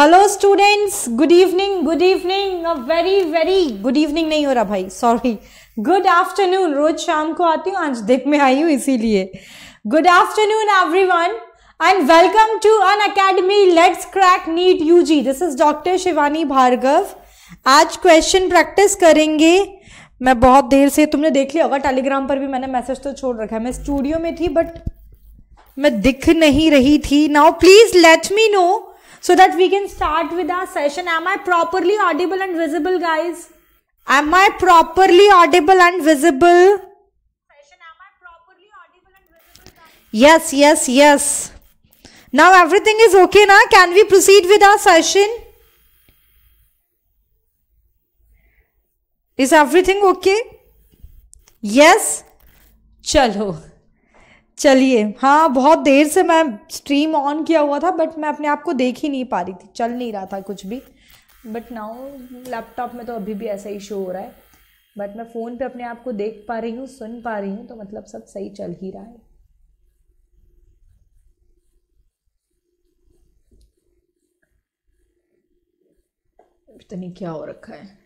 Hello students good evening good evening a very very good evening नहीं हो रहा भाई सॉरी गुड आफ्टरनून रोज शाम को आती हूँ आज दिन में आई हूँ इसीलिए good afternoon everyone welcome to Unacademy let's crack NEET U G this is doctor Shivani Bhargav आज क्वेश्चन प्रैक्टिस करेंगे मैं बहुत देर से तुमने देख लिया होगा टेलीग्राम पर भी मैंने मैसेज तो छोड़ रखा है मैं स्टूडियो में थी बट मैं दिख नहीं रही थी now please let me know so that we can start with our session. Am I properly audible and visible, guys? Am I properly audible and visible? Yes, yes, yes. Now everything is okay now. Can we proceed with our session? Is everything okay? Yes? Chalo. चलिए हाँ बहुत देर से मैं stream on किया हुआ था but मैं अपने आप को देख ही नहीं पा रही थी चल नहीं रहा था कुछ भी बट नाउ लैपटॉप में तो अभी भी ऐसा ही शो हो रहा है बट मैं फ़ोन पे अपने आप को देख पा रही हूँ सुन पा रही हूँ तो मतलब सब सही चल ही रहा है पता नहीं क्या हो रखा है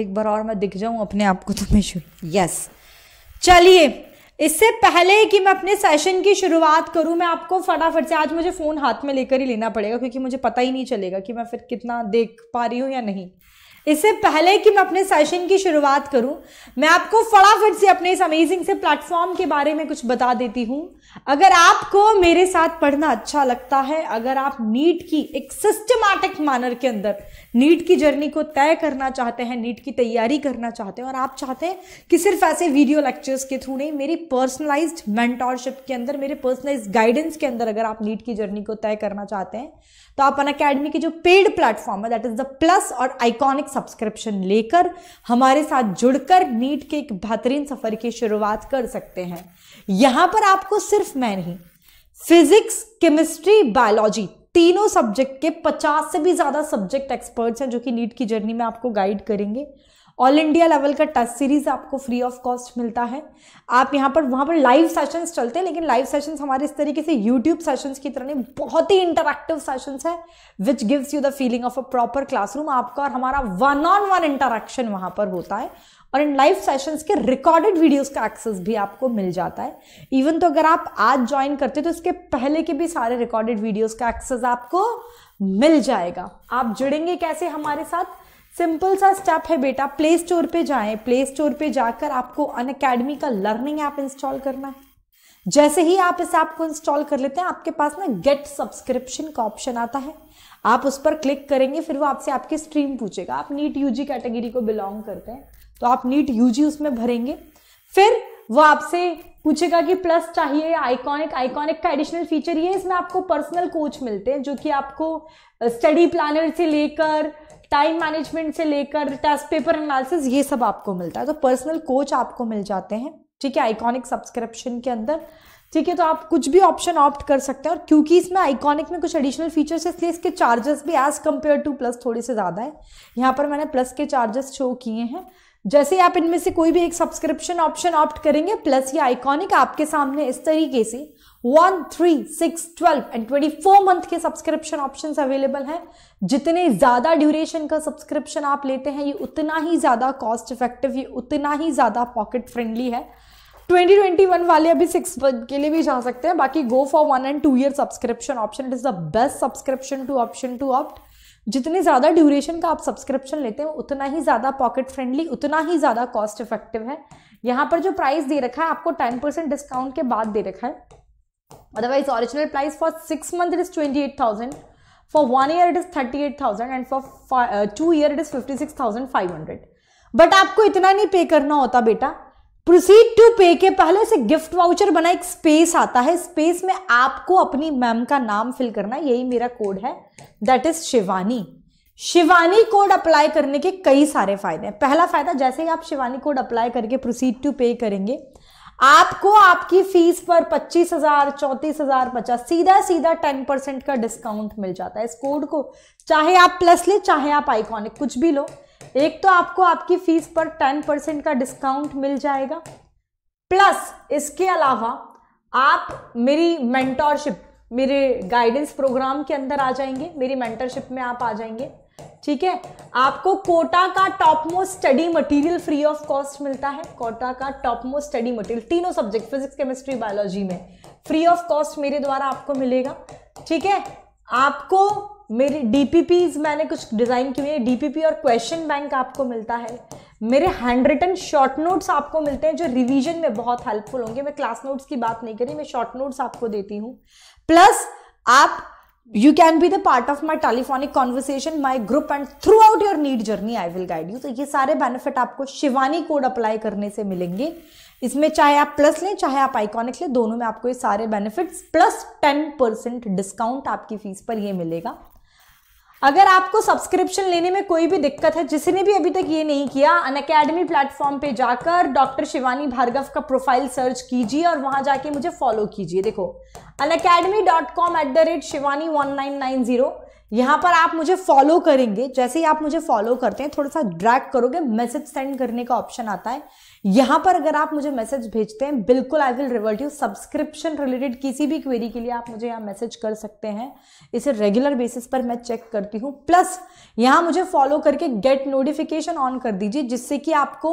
एक बार और मैं दिख जाऊं अपने आप को तो मैं शुरू यस चलिए इससे पहले कि मैं अपने सेशन की शुरुआत करूं मैं आपको फटाफट से आज मुझे फ़ोन हाथ में लेकर ही लेना पड़ेगा क्योंकि मुझे पता ही नहीं चलेगा कि मैं फिर कितना देख पा रही हूं या नहीं इससे पहले कि मैं अपने सेशन की शुरुआत करूं मैं आपको फटाफट से अपने इस अमेजिंग से प्लेटफॉर्म के बारे में कुछ बता देती हूँ अगर आपको मेरे साथ पढ़ना अच्छा लगता है अगर आप नीट की एक सिस्टमैटिक मानर के अंदर नीट की जर्नी को तय करना चाहते हैं नीट की तैयारी करना चाहते हैं और आप चाहते हैं कि सिर्फ ऐसे वीडियो लेक्चर्स के थ्रू नहीं मेरी पर्सनलाइज्ड मेंटोरशिप के अंदर मेरे पर्सनलाइज गाइडेंस के अंदर अगर आप नीट की जर्नी को तय करना चाहते हैं तो आप अन अकेडमी की जो पेड प्लेटफॉर्म है दैट इज द प्लस और आइकॉनिक सब्सक्रिप्शन लेकर हमारे साथ जुड़कर नीट के एक बेहतरीन सफर की शुरुआत कर सकते हैं यहां पर आपको सिर्फ सिर्फ मैं नहीं फिजिक्स केमिस्ट्री बायोलॉजी तीनों सब्जेक्ट के 50 से भी ज़्यादा सब्जेक्ट एक्सपर्ट्स हैं जो कि नीट की जर्नी में आपको गाइड करेंगे ऑल इंडिया लेवल का टेस्ट सीरीज आपको फ्री ऑफ कॉस्ट मिलता है आप यहाँ पर वहाँ पर लाइव सेशंस चलते हैं लेकिन लाइव सेशंस हमारे इस तरीके से यूट्यूब सेशंस की तरह नहीं बहुत ही इंटरक्टिव सेशंस है which gives you the feeling of a proper classroom आपका और हमारा वन ऑन वन इंटरेक्शन वहाँ पर होता है और इन लाइव सेशंस के रिकॉर्डेड वीडियोस का एक्सेस भी आपको मिल जाता है इवन तो अगर आप आज ज्वाइन करते तो इसके पहले के भी सारे रिकॉर्डेड वीडियोस का एक्सेस आपको मिल जाएगा आप जुड़ेंगे कैसे हमारे साथ सिंपल सा स्टेप है बेटा प्ले स्टोर पे जाएं प्ले स्टोर पे जाकर आपको अन अकेडमी का लर्निंग ऐप इंस्टॉल करना है जैसे ही आप इस ऐप को इंस्टॉल कर लेते हैं आपके पास ना गेट सब्सक्रिप्शन का ऑप्शन आता है आप उस पर क्लिक करेंगे फिर वो आपसे आपकी स्ट्रीम पूछेगा आप नीट यूजी कैटेगरी को बिलोंग करते हैं तो आप नीट यूजी उसमें भरेंगे फिर वो आपसे पूछेगा कि प्लस चाहिए आइकॉनिक आइकॉनिक का एडिशनल फीचर ये इसमें आपको पर्सनल कोच मिलते हैं जो कि आपको स्टडी प्लानर से लेकर टाइम मैनेजमेंट से लेकर टेस्ट पेपर एनालिसिस ये सब आपको मिलता है तो पर्सनल कोच आपको मिल जाते हैं ठीक है आइकॉनिक सब्सक्रिप्शन के अंदर ठीक है तो आप कुछ भी ऑप्शन ऑप्ट कर सकते हैं और क्योंकि इसमें आइकॉनिक में कुछ एडिशनल फीचर्स है इसलिए इसके चार्जेस भी एज कम्पेयर टू प्लस थोड़े से ज़्यादा है यहाँ पर मैंने प्लस के चार्जेस शो किए हैं जैसे ही आप इनमें से कोई भी एक सब्सक्रिप्शन ऑप्शन ऑप्ट करेंगे प्लस ये आइकॉनिक आपके सामने इस तरीके से one three six twelve and twenty four month के सब्सक्रिप्शन ऑप्शन अवेलेबल हैं जितने ज़्यादा ड्यूरेशन का सब्सक्रिप्शन आप लेते हैं ये उतना ही ज़्यादा कॉस्ट इफेक्टिव ये उतना ही ज़्यादा पॉकेट फ्रेंडली है 2021 वाले अभी सिक्स के लिए भी जा सकते हैं बाकी go for one and two year subscription option it is the best subscription to option to opt जितने ज़्यादा ड्यूरेशन का आप सब्सक्रिप्शन लेते हैं उतना ही ज़्यादा पॉकेट फ्रेंडली उतना ही ज़्यादा कॉस्ट इफेक्टिव है यहाँ पर जो प्राइस दे रखा है आपको टेन परसेंट डिस्काउंट के बाद दे रखा है otherwise original price for six month it is twenty eight thousand for one year it is thirty eight thousand and for two year it is fifty six thousand five hundred but आपको इतना नहीं पे करना होता बेटा proceed to पे के पहले से गिफ्ट वाउचर बना एक स्पेस आता है स्पेस में आपको अपनी मैम का नाम फिल करना यही मेरा कोड है that is Shivani Shivani code apply करने के कई सारे फायदे हैं पहला फायदा जैसे ही आप शिवानी कोड अप्लाई करके प्रोसीड टू पे करेंगे आपको आपकी फीस पर पच्चीस हजार चौंतीस हजार पचास सीधा सीधा टेन परसेंट का डिस्काउंट मिल जाता है इस कोड को चाहे आप प्लस ले चाहे आप आइकॉनिक कुछ भी लो एक तो आपको आपकी फीस पर टेन परसेंट का डिस्काउंट मिल जाएगा प्लस इसके अलावा आप मेरी मेंटोरशिप मेरे गाइडेंस प्रोग्राम के अंदर आ जाएंगे मेरी मेंटरशिप में आप आ जाएंगे ठीक है आपको कोटा का top most study material free of cost मिलता है कोटा का टॉप मोस्ट स्टडी मटेरियल तीनों सब्जेक्ट फिजिक्स केमिस्ट्री बायोलॉजी में फ्री ऑफ कॉस्ट मेरे द्वारा आपको मिलेगा ठीक है आपको मेरी डीपीपीज मैंने कुछ डिज़ाइन किए हैं डीपीपी और क्वेश्चन बैंक आपको मिलता है मेरे हैंड रिटन शॉर्ट नोट्स आपको मिलते हैं जो रिवीजन में बहुत हेल्पफुल होंगे मैं क्लास नोट्स की बात नहीं करी मैं शॉर्ट नोट्स आपको देती हूँ प्लस आप you can be the part of my telephonic conversation my group and through your NEET journey I will guide you तो ये सारे बेनिफिट आपको शिवानी कोड अप्लाई करने से मिलेंगे इसमें चाहे आप प्लस लें चाहे आप आइकॉनिक लें दोनों में आपको ये सारे benefits plus ten percent discount आपकी फीस पर ये मिलेगा अगर आपको सब्सक्रिप्शन लेने में कोई भी दिक्कत है जिसने भी अभी तक ये नहीं किया अन अकेडमी प्लेटफॉर्म पे जाकर डॉक्टर शिवानी भार्गव का प्रोफाइल सर्च कीजिए और वहां जाके मुझे फॉलो कीजिए देखो Unacademy dot com at the rate Shivani one nine nine zero यहाँ पर आप मुझे फॉलो करेंगे जैसे ही आप मुझे फॉलो करते हैं थोड़ा सा ड्रैग करोगे मैसेज सेंड करने का ऑप्शन आता है यहां पर अगर आप मुझे मैसेज भेजते हैं बिल्कुल I will revert you subscription related किसी भी क्वेरी के लिए आप मुझे यहां मैसेज कर सकते हैं इसे रेगुलर बेसिस पर मैं चेक करती हूँ प्लस यहां मुझे फॉलो करके गेट नोटिफिकेशन ऑन कर दीजिए जिससे कि आपको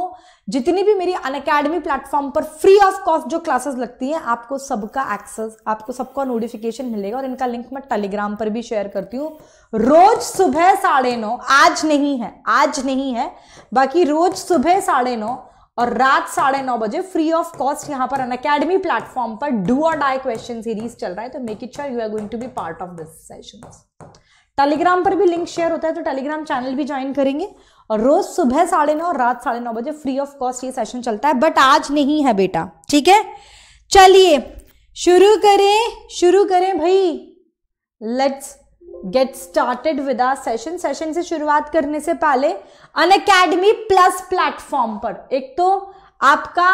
जितनी भी मेरी अन अकेडमी प्लेटफॉर्म पर फ्री ऑफ कॉस्ट जो क्लासेस लगती हैं आपको सबका एक्सेस आपको सबका नोटिफिकेशन मिलेगा और इनका लिंक मैं टेलीग्राम पर भी शेयर करती हूँ रोज सुबह साढ़े नौ आज नहीं है आज नहीं है बाकी रोज सुबह साढ़े नौ और रात साढ़े नौ बजे फ्री ऑफ कॉस्ट यहाँ पर अन अकेडमी प्लेटफॉर्म पर डू और डाई क्वेश्चन सीरीज चल रहा है तो make it sure you are going to be part of this session Telegram पर भी लिंक शेयर होता है तो टेलीग्राम चैनल भी ज्वाइन करेंगे और रोज सुबह साढ़े नौ रात साढ़े नौ बजे फ्री ऑफ कॉस्ट ये सेशन चलता है बट आज नहीं है बेटा ठीक है चलिए शुरू करें शुरू करें भाई let's get started with our session session से शुरुआत करने से पहले अन अकेडमी प्लस प्लेटफॉर्म पर एक तो आपका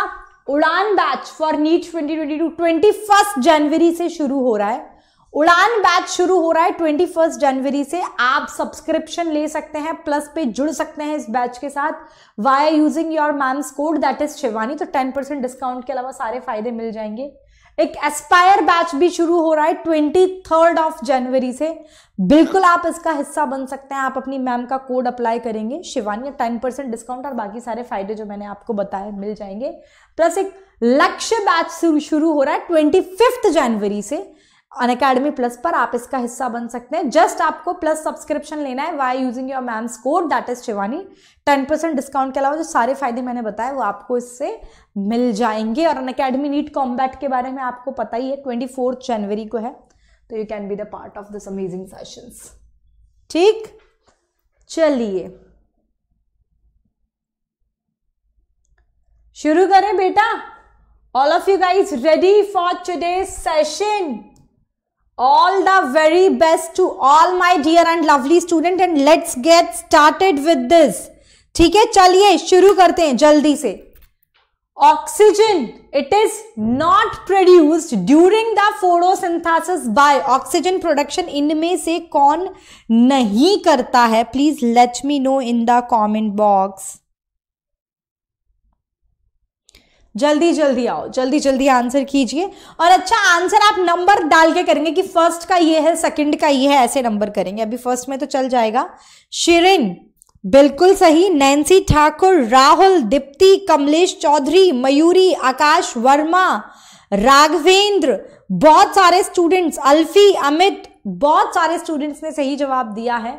Udaan batch for NEET 2022 first जनवरी से शुरू हो रहा है उड़ान बैच शुरू हो रहा है ट्वेंटी फर्स्ट जनवरी से आप सब्सक्रिप्शन ले सकते हैं प्लस पे जुड़ सकते हैं इस बैच के साथ via using your ma'am's code that is Shivani तो टेन परसेंट डिस्काउंट के अलावा सारे फायदे मिल जाएंगे एक एस्पायर बैच भी शुरू हो रहा है ट्वेंटी थर्ड ऑफ जनवरी से बिल्कुल आप इसका हिस्सा बन सकते हैं आप अपनी मैम का कोड अप्लाई करेंगे शिवानी टेन परसेंट डिस्काउंट और बाकी सारे फायदे जो मैंने आपको बताए मिल जाएंगे प्लस एक लक्ष्य बैच शुरू हो रहा है ट्वेंटी फिफ्थ जनवरी से अन अकेडमी प्लस पर आप इसका हिस्सा बन सकते हैं जस्ट आपको प्लस सब्सक्रिप्शन लेना है by using your ma'am code that is Shivani ten percent discount के अलावा जो सारे फायदे मैंने बताए वो आपको इससे मिल जाएंगे और अन अकेडमी नीट कॉम्बैट के बारे में आपको पता ही है ट्वेंटी जनवरी को है तो you can be the part of this amazing sessions ठीक चलिए शुरू करें बेटा all of you guys ready for today session all the very best to all my dear and lovely student and let's get started with this ठीक है चलिए शुरू करते हैं जल्दी से oxygen it is not produced during the photosynthesis by oxygen production इनमें से कौन नहीं करता है please let me know in the comment box जल्दी जल्दी आओ जल्दी जल्दी आंसर कीजिए और अच्छा आंसर आप नंबर डाल के करेंगे कि फर्स्ट का ये है सेकंड का ये है ऐसे नंबर करेंगे अभी फर्स्ट में तो चल जाएगा शिरिन बिल्कुल सही नैन्सी ठाकुर राहुल दीप्ति कमलेश चौधरी मयूरी आकाश वर्मा राघवेंद्र बहुत सारे स्टूडेंट्स अल्फी अमित बहुत सारे स्टूडेंट्स ने सही जवाब दिया है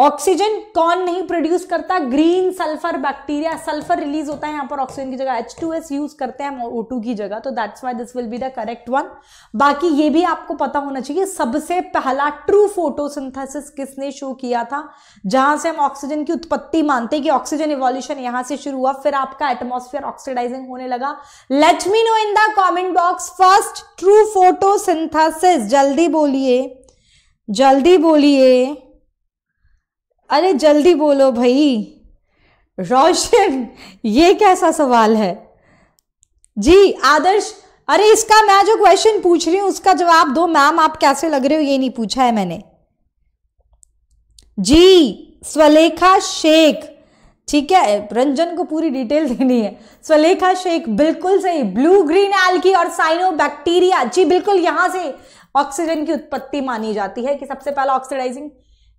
ऑक्सीजन कौन नहीं प्रोड्यूस करता green sulphur bacteria sulphur release होता है यहां पर ऑक्सीजन की जगह एस यूज करते हैं ओ टू की जगह तो that's why this will be the correct one बाकी ये भी आपको पता होना चाहिए सबसे पहला ट्रू फोटोसिंथेसिस किसने शो किया था जहां से हम ऑक्सीजन की उत्पत्ति मानते हैं कि ऑक्सीजन इवोल्यूशन यहां से शुरू हुआ फिर आपका एटमोस्फियर ऑक्सीडाइजिंग होने लगा let me know in the comment box first true photosynthesis जल्दी बोलिए जल्दी बोलिए अरे जल्दी बोलो भाई रोशन ये कैसा सवाल है जी आदर्श अरे इसका मैं जो क्वेश्चन पूछ रही हूं उसका जवाब दो मैम आप कैसे लग रहे हो ये नहीं पूछा है मैंने जी स्वलेखा शेख ठीक है रंजन को पूरी डिटेल देनी है स्वलेखा शेख बिल्कुल सही ब्लू ग्रीन एल्की और साइनो बैक्टीरिया जी बिल्कुल यहां से ऑक्सीजन की उत्पत्ति मानी जाती है कि सबसे पहला oxidising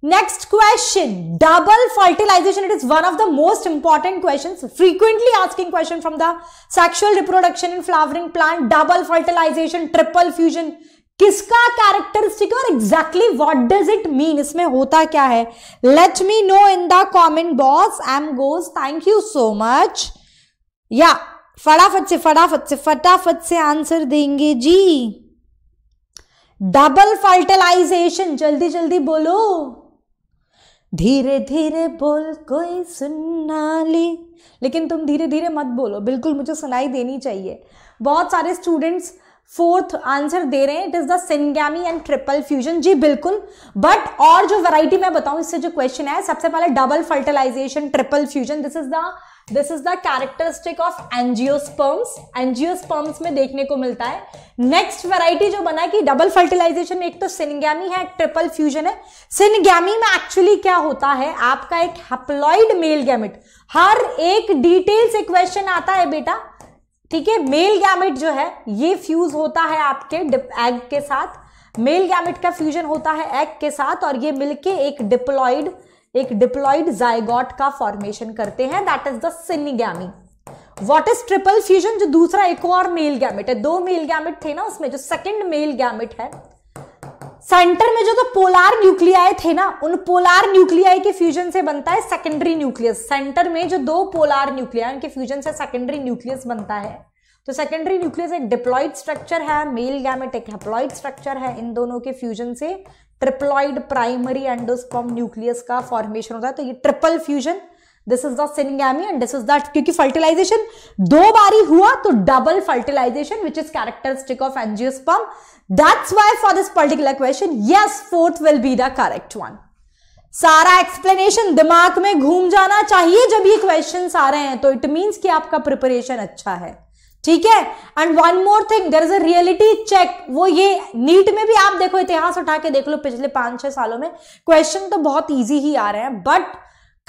next question double fertilisation it is one of the most important question frequently asking question from the sexual reproduction in flowering plant double fertilisation triple fusion किसका कैरेक्टरिस्टिक और exactly what does it mean इसमें होता क्या है let me know in the comment box एम गोज thank you so much या फटाफट से फटाफट से फटाफट से आंसर देंगे जी डबल फर्टिलाइजेशन जल्दी जल्दी बोलो धीरे धीरे बोल कोई सुनना ली लेकिन तुम धीरे धीरे मत बोलो बिल्कुल मुझे सुनाई देनी चाहिए बहुत सारे स्टूडेंट्स फोर्थ आंसर दे रहे हैं it is the syngamy and triple fusion जी बिल्कुल बट और जो वैरायटी मैं बताऊं इससे जो क्वेश्चन है सबसे पहले double fertilisation triple fusion this is the this is the characteristic of angiosperms angiosperms में देखने को मिलता है नेक्स्ट वेराइटी जो बना कि डबल फर्टिलाइजेशन एक तो सिनगैमी है ट्रिपल फ्यूजन है सिनगैमी में एक्चुअली क्या होता है आपका एक हेप्लॉइड मेल गैमेट हर एक डिटेल से क्वेश्चन आता है बेटा ठीक है मेल गैमेट जो है ये फ्यूज होता है आपके एग के साथ मेल गैमेट का फ्यूजन होता है एग के साथ और ये मिलके एक डिप्लॉइड एक डिप्लॉइड जायगॉट का फॉर्मेशन करते हैं that is the syngamy what is triple fusion जो दूसरा एक और मेल गैमिट है दो मेल गैमिट थे ना उसमें जो सेकेंड मेल गैमिट है सेंटर में जो तो पोलार न्यूक्लियाई थे ना उन पोलार न्यूक्लियाई के फ्यूजन से बनता है सेकेंडरी न्यूक्लियस सेंटर में जो दो पोलार न्यूक्लियाई उनके फ्यूजन से सेकेंडरी न्यूक्लियस बनता है तो सेकेंडरी न्यूक्लियस एक डिप्लॉइड स्ट्रक्चर है मेल गैमेट एक हेप्लॉइड स्ट्रक्चर है इन दोनों के फ्यूजन से ट्रिप्लॉइड प्राइमरी एंडोस्पर्म न्यूक्लियस का फॉर्मेशन होता है तो ये triple fusion this is the syngamy and this is the क्योंकि फर्टिलाइजेशन दो बारी हुआ तो double fertilisation which is characteristic of angiosperm that's why for this particular question yes fourth will be the correct one सारा explanation दिमाग में घूम जाना चाहिए जब ये क्वेश्चन आ रहे हैं तो इट मीन्स कि आपका प्रिपरेशन अच्छा है ठीक है and one more thing there is a reality check वो ये नीट में भी आप देखो इतिहास उठा के देख लो पिछले पांच छह सालों में क्वेश्चन तो बहुत ईजी ही आ रहे हैं बट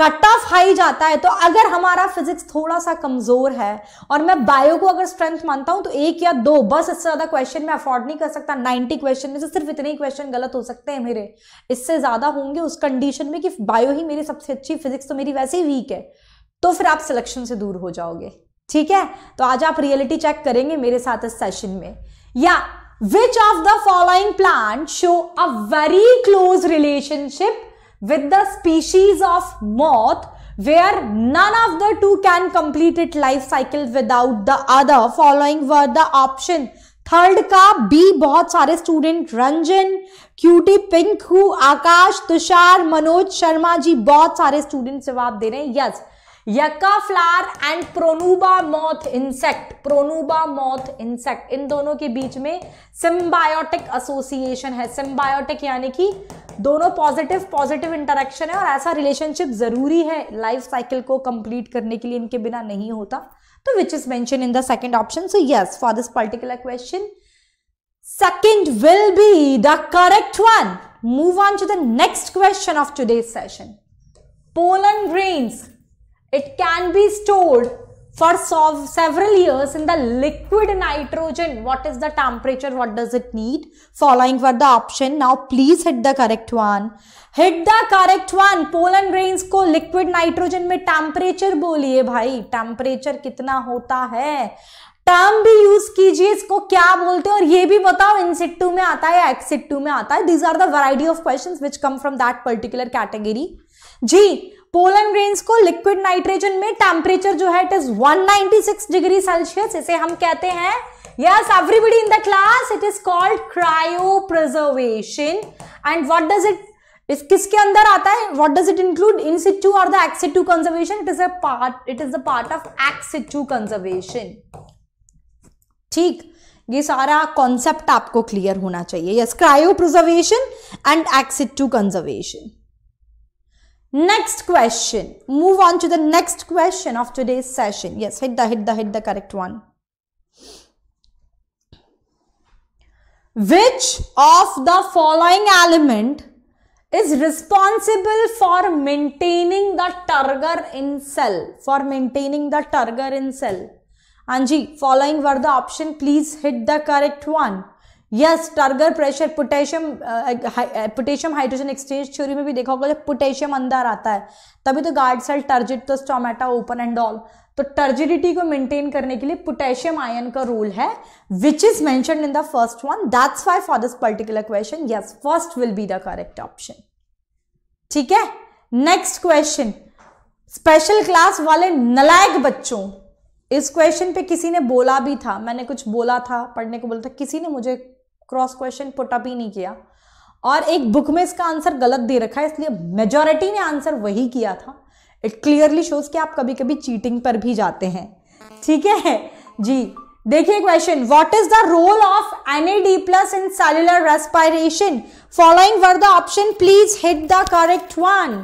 कट ऑफ हाई जाता है तो अगर हमारा फिजिक्स थोड़ा सा कमजोर है और मैं बायो को अगर स्ट्रेंथ मानता हूं तो एक या दो बस इससे ज्यादा क्वेश्चन मैं अफोर्ड नहीं कर सकता नाइनटी क्वेश्चन में से सिर्फ इतने ही क्वेश्चन गलत हो सकते हैं मेरे इससे ज्यादा होंगे उस कंडीशन में कि बायो ही मेरी सबसे अच्छी फिजिक्स तो मेरी वैसे ही वीक है तो फिर आप सिलेक्शन से दूर हो जाओगे ठीक है तो आज आप रियलिटी चेक करेंगे मेरे साथ इस सेशन में या which of the following plant show a very close relationship with the species of moth where none of the two can complete it life cycle without the other following were the option third का B बहुत सारे student Ranjan cutie Pinku Aakash Tushar Manoj Sharma ji बहुत सारे student जवाब दे रहे हैं yes yes. Yucca flower and pronuba moth insect pronuba moth insect इन दोनों के बीच में सिम्बायोटिक एसोसिएशन है सिम्बायोटिक यानी कि दोनों पॉजिटिव पॉजिटिव इंटरेक्शन है और ऐसा रिलेशनशिप जरूरी है लाइफ साइकिल को कंप्लीट करने के लिए इनके बिना नहीं होता तो which is mention in the second option so yes for this particular question second will be the correct one move on to the next question of today's session pollen grains it can be stored for so several years in the liquid nitrogen. What is the temperature? What does it need? Following were the option. Now please hit the correct one. Hit the correct one pollen grains को liquid nitrogen में temperature बोलिए भाई temperature कितना होता है term भी use कीजिए इसको क्या बोलते हैं और ये भी बताओ इन सिट्टू में आता है या एक्सिट टू में आता है these are the variety of question which come from that particular category जी पोलन ग्रेन्स को लिक्विड नाइट्रोजन में टेम्परेचर जो है इट इज 196 डिग्री सेल्सियस इसे हम कहते हैं yes everybody in the class it is called cryopreservation and what does it इस किसके अंदर आता है what does it include in situ और the ex situ conservation it is a part it is a part of ex situ conservation ठीक ये सारा concept आपको क्लियर होना चाहिए yes cryopreservation and ex situ conservation Next question. Move on to the next question of today's session. Yes, hit the, hit the, hit the correct one. Which of the following element is responsible for maintaining the turgor in cell? For maintaining the turgor in cell. Anji, following were the option. Please hit the correct one. Yes turgor pressure potassium potassium hydrogen exchange theory में भी देखा होगा जब potassium अंदर आता है तभी तो गार्ड सेल टर्जिट तो स्टोमेटा ओपन एंड ऑल तो टर्जिडिटी को मेंटेन करने के लिए पोटेशियम आयन का रोल है which is mention in the first one that's why for this particular question yes first will be the correct option ठीक है नेक्स्ट क्वेश्चन स्पेशल क्लास वाले नलायक बच्चों इस क्वेश्चन पे किसी ने बोला भी था मैंने कुछ बोला था पढ़ने को बोला था किसी ने मुझे क्रॉस क्वेश्चन पुटअप ही नहीं किया और एक बुक में इसका आंसर गलत दे रखा है इसलिए मेजोरिटी ने आंसर वही किया था इट क्लियरली शोज कि आप कभी कभी चीटिंग पर भी जाते हैं ठीक है जी देखिए question what is the role of NAD plus in cellular respiration following were the option please hit the correct one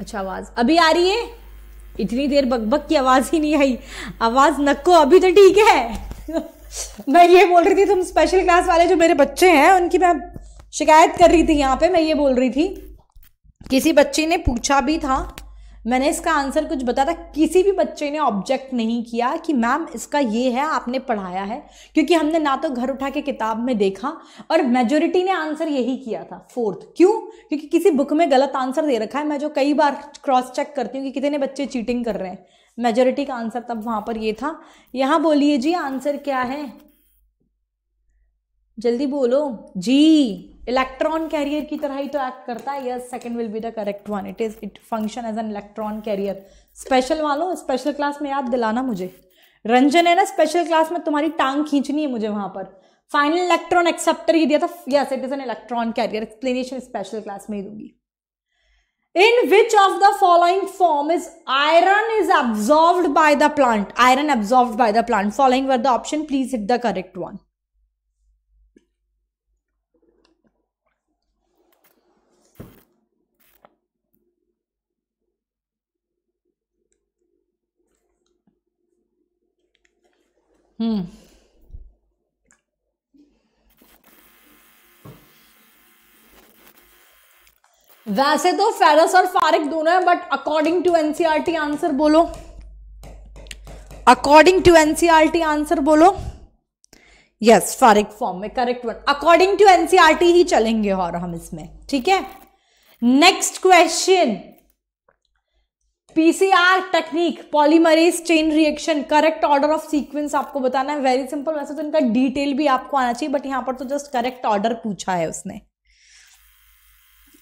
अच्छा आवाज अभी आ रही है इतनी देर बकबक की आवाज ही नहीं आई आवाज नक्को अभी तो ठीक है मैं ये बोल रही थी तुम स्पेशल क्लास वाले जो मेरे बच्चे हैं उनकी मैं शिकायत कर रही थी यहाँ पे मैं ये बोल रही थी किसी बच्चे ने पूछा भी था मैंने इसका आंसर कुछ बताया था किसी भी बच्चे ने ऑब्जेक्ट नहीं किया कि मैम इसका ये है आपने पढ़ाया है क्योंकि हमने ना तो घर उठा के किताब में देखा और मेजोरिटी ने आंसर यही किया था फोर्थ क्यों क्योंकि किसी बुक में गलत आंसर दे रखा है मैं जो कई बार क्रॉस चेक करती हूँ कि कितने बच्चे चीटिंग कर रहे हैं मेजोरिटी का आंसर तब वहां पर ये था यहां बोलिए जी आंसर क्या है जल्दी बोलो जी इलेक्ट्रॉन कैरियर की तरह ही तो एक्ट करता है yes second will be the correct one it is it function as an electron carrier special वालों स्पेशल क्लास में याद दिलाना मुझे रंजन है ना स्पेशल क्लास में तुम्हारी टांग खींचनी है मुझे वहां पर फाइनल इलेक्ट्रॉन एक्सेप्टर ही दिया था yes it is an electron carrier explanation special class में ही दूंगी in which of the following form is iron is absorbed by the plant iron absorbed by the plant following were the option please hit the correct one Hmm. वैसे तो ferrous और ferric दोनों हैं but according to NCERT answer बोलो according to NCERT answer बोलो yes ferric form में correct one according to NCERT ही चलेंगे और हम इसमें ठीक है next question PCR technique polymerase chain reaction correct order of sequence आपको बताना है वेरी सिंपल वैसे तो इनका डिटेल भी आपको आना चाहिए बट यहां पर तो जस्ट करेक्ट ऑर्डर पूछा है उसने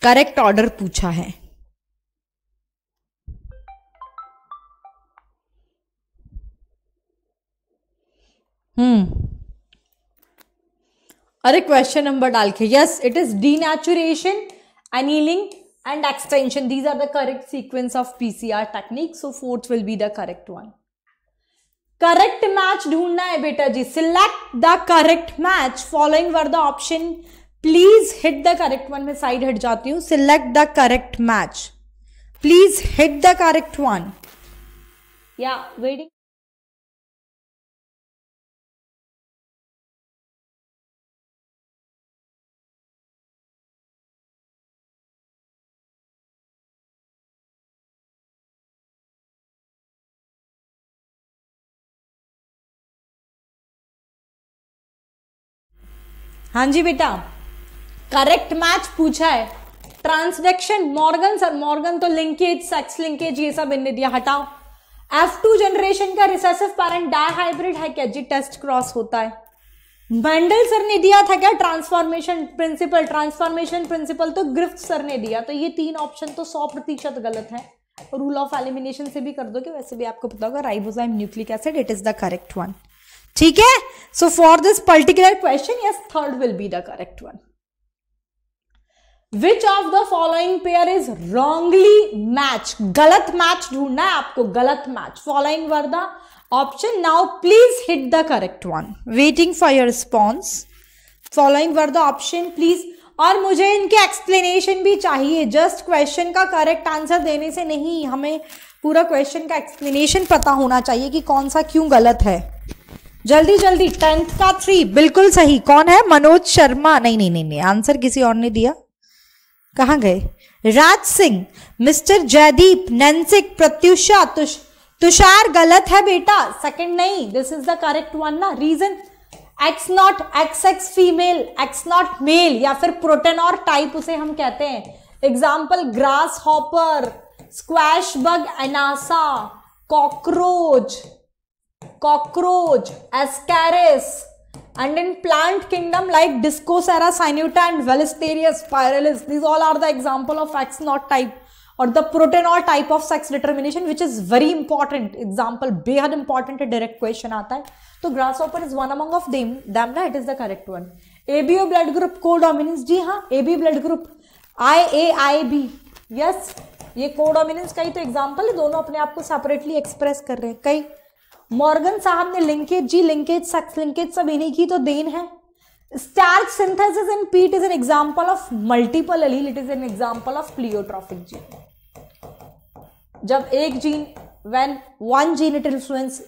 करेक्ट ऑर्डर पूछा है हम्म अरे क्वेश्चन नंबर डाल के yes it is denaturation annealing and extension. These are the correct sequence of PCR technique. So fourth will be the correct one. Correct match ढूंढना है बेटा जी select the correct match following were the option please hit the correct one में side हट जाती हूं select the correct match please hit the correct one या waiting हाँ जी बेटा करेक्ट मैच पूछा है ट्रांसडक्शन मॉर्गन सर मॉर्गन तो लिंकेज सेक्स लिंकेज ये सब इनने दिया हटाओ एफ टू जनरेशन का रिसेसिव पेरेंट डायहाइब्रिड है क्या जी टेस्ट क्रॉस होता है मैंडल सर ने दिया था क्या ट्रांसफॉर्मेशन प्रिंसिपल ट्रांसफॉर्मेशन प्रिंसिपल तो ग्रिफ्ट सर ने दिया तो ये तीन ऑप्शन तो सौ प्रतिशत गलत है रूल ऑफ एलिमिनेशन से भी कर कि वैसे भी आपको पता होगा ribozyme nucleic acid it is the correct one ठीक है so for this particular question yes third will be the correct one which of the following pair is wrongly match गलत मैच ढूंढना है आपको गलत match following were the option now please hit the correct one waiting for your response following were the option please और मुझे इनके explanation भी चाहिए जस्ट क्वेश्चन का करेक्ट आंसर देने से नहीं हमें पूरा क्वेश्चन का एक्सप्लेनेशन पता होना चाहिए कि कौन सा क्यों गलत है जल्दी जल्दी टेंथ का थ्री बिल्कुल सही कौन है मनोज शर्मा नहीं नहीं नहीं नहीं आंसर किसी और ने दिया कहाँ गए राज सिंह मिस्टर जयदीप नैनसिक प्रत्युषा तुष तुषार गलत है बेटा सेकंड नहीं this is the correct one ना reason X nought X X female X nought male या फिर प्रोटेन और टाइप उसे हम कहते हैं example grasshopper squash bug Anasa cockroach cockroach Ascaris and in plant kingdom like Dioscorea sinuata and Vallisneria spiralis this all are the example of X nought type और the protenor type of sex determination which is very important example बेहद important है direct question आता है तो grasshopper is one among of them them ना it is the correct one ABO blood group को codominance जी हाँ AB blood group I A I B yes ये को डोमिनेंस कई तो एग्जाम्पल है दोनों अपने आप को सेपरेटली एक्सप्रेस कर रहे हैं कई मॉर्गन साहब ने लिंकेज जी लिंकेज सेक्स लिंकेज सब इन्हीं की तो देन है starch synthesis in pea is an example of multiple allele it is an example of pleiotropic gene जब एक gene when one gene it influence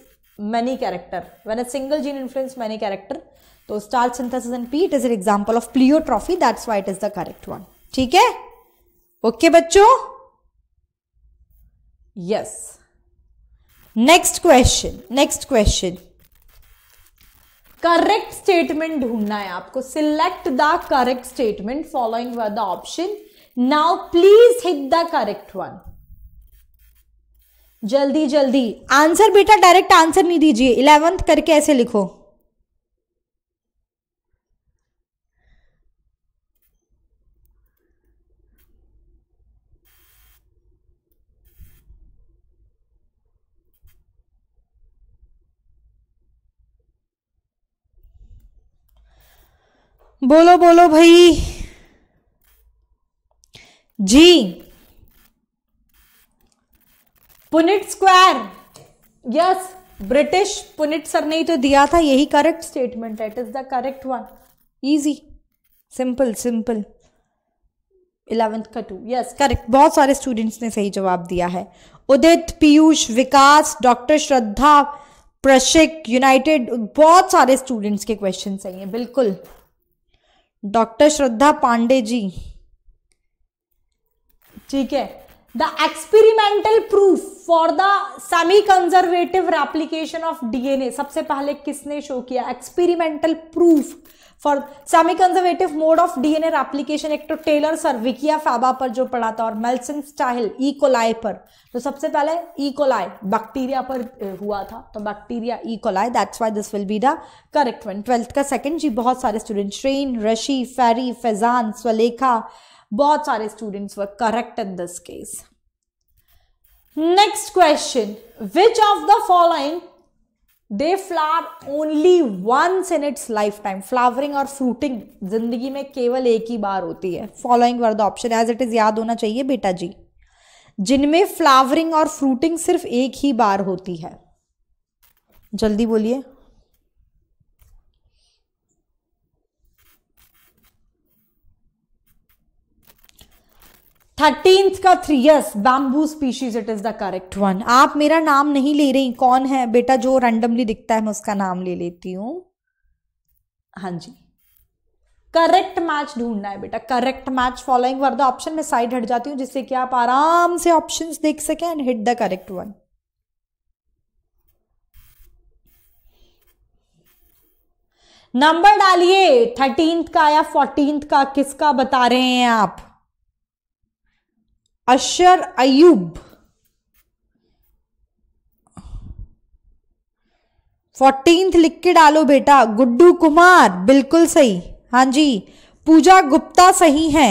many character when a single gene influence many character तो starch synthesis in pea is an example of pleiotropy that's why it is the correct one ठीक है okay बच्चो yes yes. Next question next question correct statement ढूंढना है आपको select the correct statement following were the option now please hit the correct one जल्दी जल्दी answer बेटा direct answer नहीं दीजिए इलेवेंथ करके ऐसे लिखो बोलो बोलो भाई जी Punnett square yes British Punnett sir ने ही तो दिया था यही करेक्ट स्टेटमेंट है it is the correct one easy simple simple eleventh का टू यस करेक्ट बहुत सारे स्टूडेंट्स ने सही जवाब दिया है उदित पीयूष विकास डॉक्टर श्रद्धा प्रशिक यूनाइटेड बहुत सारे स्टूडेंट्स के क्वेश्चन सही हैं बिल्कुल डॉक्टर श्रद्धा पांडे जी ठीक है the experimental proof for the semi conservative replication of DNA सबसे पहले किसने शो किया experimental proof for semi conservative mode of DNA application एक तो टेलर विकिया फैबा पर जो पड़ा था और मेल्सन स्टाइल ईकोलाई पर तो सबसे पहले ईकोलाई e. बैक्टीरिया पर हुआ था तो bacteria E coli that's why this will be the correct one twelfth का सेकेंड जी बहुत सारे स्टूडेंट श्रेन रशी फैरी फैजान स्वलेखा बहुत सारे students were correct in this case next question which of the following they flower only once in its life time flowering और fruiting जिंदगी में केवल एक ही बार होती है following were the option as it is याद होना चाहिए बेटा जी जिनमें फ्लावरिंग और फ्रूटिंग सिर्फ एक ही बार होती है जल्दी बोलिए थर्टींथ का three yes bamboo species it is the correct one आप मेरा नाम नहीं ले रही कौन है बेटा जो रैंडमली दिखता है मैं उसका नाम ले लेती हूं हाँ जी करेक्ट मैच ढूंढना है बेटा correct match following were the option में साइड हट जाती हूँ जिससे कि आप आराम से ऑप्शन देख सके and hit the correct one number डालिए थर्टींथ का या फोर्टींथ का किसका बता रहे हैं आप अशर अयूब 14th लिख के डालो बेटा गुड्डू कुमार बिल्कुल सही हाँ जी पूजा गुप्ता सही है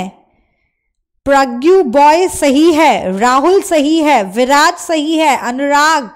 प्रज्ञु बॉय सही है राहुल सही है विराज सही है अनुराग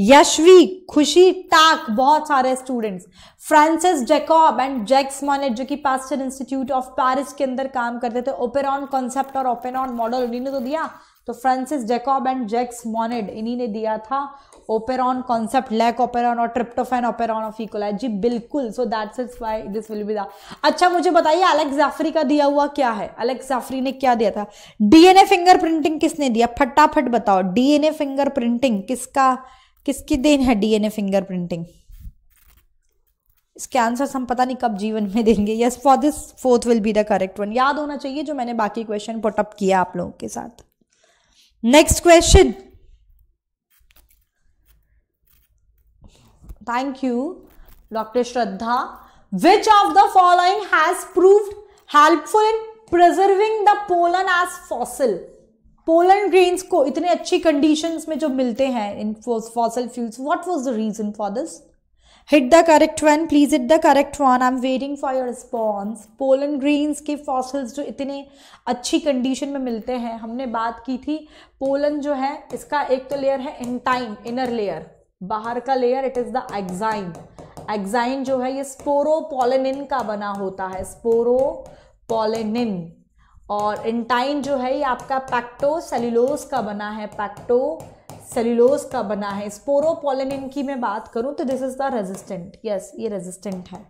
यशवी खुशी टाक बहुत सारे students Francis Jacob and Jacques Monod जो कि पास्टर इंस्टीट्यूट ऑफ पैरिस के अंदर काम करते थे ओपेरॉन कॉन्सेप्ट और ओपेरॉन मॉडल इन्हीं ने तो दिया तो Francis Jacob and Jacques Monod इन्हीं ने दिया था ओपेरॉन कॉन्सेप्ट लैक ओपेरॉन और ट्रिप्टोफेन ओपेरॉन ऑफ इकोलाइट जी बिल्कुल so that's is why this will be the अच्छा मुझे बताइए अलेक्स जाफरी का दिया हुआ क्या है अलेक्स जाफरी ने क्या दिया था डीएनए फिंगर प्रिंटिंग किसने दिया फटाफट बताओ डीएनए फिंगर प्रिंटिंग किसका किसकी देन है डीएनए फिंगरप्रिंटिंग इसके आंसर हम पता नहीं कब जीवन में देंगे yes for this fourth will be the correct one याद होना चाहिए जो मैंने बाकी क्वेश्चन पुटअप किया आप लोगों के साथ next question thank you doctor Shraddha which of the following has proved helpful in preserving the pollen as fossil pollen grains को इतने अच्छी कंडीशंस में जो मिलते हैं in fossil fuels what was the reason for this hit the correct one please hit the correct one I am waiting for your response pollen grains के fossils जो इतने अच्छी कंडीशन में मिलते हैं हमने बात की थी पोलन जो है इसका एक तो लेयर है टाइम इनर लेयर बाहर का layer it is the exine exine जो है ये स्पोरो पोलिन का बना होता है स्पोरो पोलिन और इंटाइन जो है ये आपका पैक्टो सेल्यूलोज का बना है पैक्टो सेल्यूलोज का बना है स्पोरोपोलिनिन की मैं बात करूँ तो this is the resistant yes ये रेजिस्टेंट है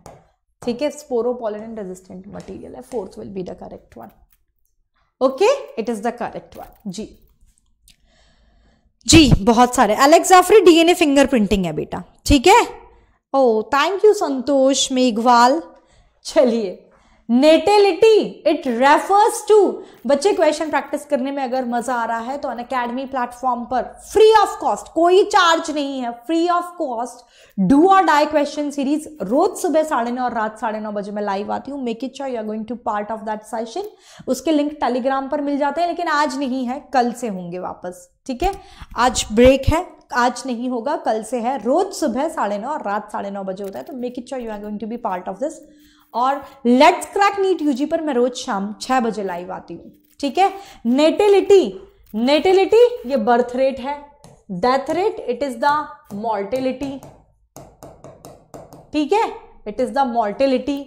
ठीक है स्पोरोपोलिनिन रेजिस्टेंट मटेरियल है fourth will be the correct one okay it is the correct one जी जी बहुत सारे एलेक्साफ्री डीएनए फिंगरप्रिंटिंग है बेटा ठीक है oh thank you Santosh Meghwal चलिए नेटेलिटी इट रेफर्स टू बच्चे क्वेश्चन प्रैक्टिस करने में अगर मजा आ रहा है तो अन अकेडमी प्लेटफॉर्म पर फ्री ऑफ कॉस्ट कोई चार्ज नहीं है फ्री ऑफ कॉस्ट डू और डाई क्वेश्चन सीरीज रोज सुबह साढ़े नौ और रात साढ़े नौ बजे मैं लाइव आती हूँ make it sure you are going to part of that session उसके लिंक टेलीग्राम पर मिल जाते हैं लेकिन आज नहीं है कल से होंगे वापस ठीक है आज ब्रेक है आज नहीं होगा कल से है रोज सुबह साढ़े नौ और रात साढ़े नौ बजे होता है तो make it sure you are going to be part of this और लेट्स क्रैक नीट यूजी पर मैं रोज शाम छह बजे लाइव आती हूं ठीक है नेटिलिटी नेटिलिटी ये बर्थ रेट है death rate it is the mortality ठीक है इट इज द मोर्टिलिटी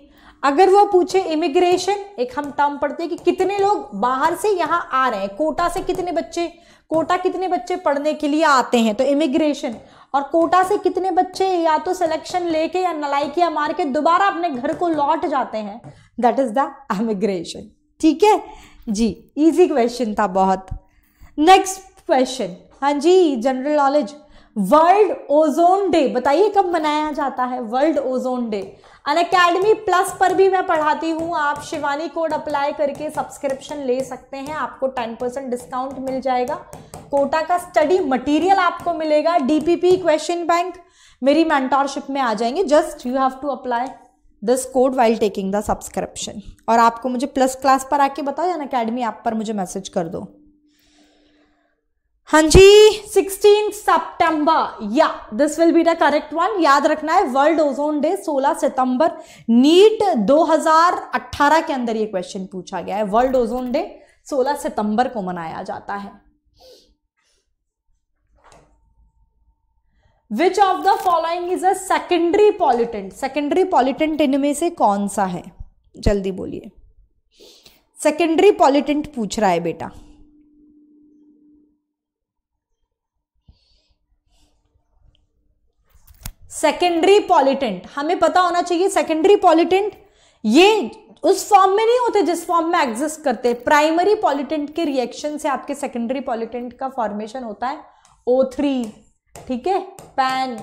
अगर वो पूछे इमिग्रेशन एक हम टर्म पढ़ते हैं कि कितने लोग बाहर से यहां आ रहे हैं कोटा से कितने बच्चे कोटा कितने बच्चे पढ़ने के लिए आते हैं तो इमिग्रेशन और कोटा से कितने बच्चे या तो सिलेक्शन लेके या नलाइकिया मार के दोबारा अपने घर को लौट जाते हैं दैट इज द एमिग्रेशन ठीक है जी इजी क्वेश्चन था बहुत नेक्स्ट क्वेश्चन हाँ जी general knowledge world ozone day बताइए कब मनाया जाता है world ozone day Unacademy plus पर भी मैं पढ़ाती हूँ आप शिवानी कोड अप्लाई करके सब्सक्रिप्शन ले सकते हैं आपको टेन परसेंट डिस्काउंट मिल जाएगा कोटा का स्टडी मटेरियल आपको मिलेगा डीपीपी क्वेश्चन बैंक मेरी मैंटोरशिप में आ जाएंगे just you have to apply this code while taking the subscription और आपको मुझे प्लस क्लास पर आके बताओ या अकेडमी ऐप पर मुझे मैसेज कर दो हाँ जी सिक्सटीन सितंबर या this will be the correct one याद रखना है वर्ल्ड ओजोन डे 16 सितंबर नीट 2018 के अंदर ये क्वेश्चन पूछा गया है वर्ल्ड ओजोन डे 16 सितंबर को मनाया जाता है which of the following is a secondary pollutant secondary pollutant इनमें से कौन सा है जल्दी बोलिए सेकेंडरी पॉलिटेंट पूछ रहा है बेटा सेकेंडरी पॉलिटेंट हमें पता होना चाहिए सेकेंडरी पॉलिटेंट ये उस फॉर्म में नहीं होते जिस फॉर्म में एग्जिस्ट करते प्राइमरी पॉलिटेंट के रिएक्शन से आपके सेकेंडरी पॉलिटेंट का फॉर्मेशन होता है ओ थ्री ठीक है पैन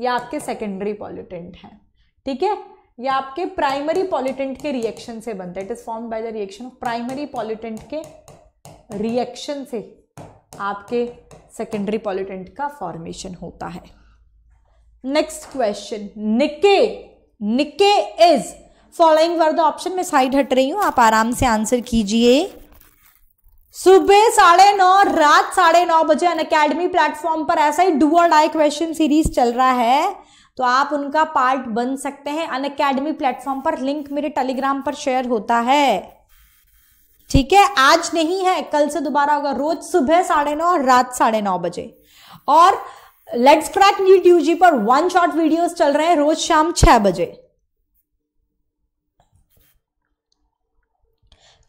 ये आपके सेकेंडरी पॉलिटेंट है ठीक है ये आपके प्राइमरी पॉलिटेंट के रिएक्शन से बनता है it is form by the reaction of primary pollutant के रिएक्शन से आपके सेकेंडरी पॉलिटेंट का फॉर्मेशन होता है next question niche niche is following word option में साइड हट रही हूं आप आराम से आंसर कीजिए सुबह साढ़े नौ रात साढ़े नौ बजे अन अकेडमी प्लेटफॉर्म पर ऐसा ही डू और डाई क्वेश्चन सीरीज चल रहा है तो आप उनका पार्ट बन सकते हैं अन अकेडमी प्लेटफॉर्म पर लिंक मेरे टेलीग्राम पर शेयर होता है ठीक है आज नहीं है कल से दोबारा होगा रोज सुबह साढ़े नौ और रात साढ़े नौ बजे और लेट्स क्रैक नीट यूजी पर वन शॉट वीडियोस चल रहे हैं रोज शाम छह बजे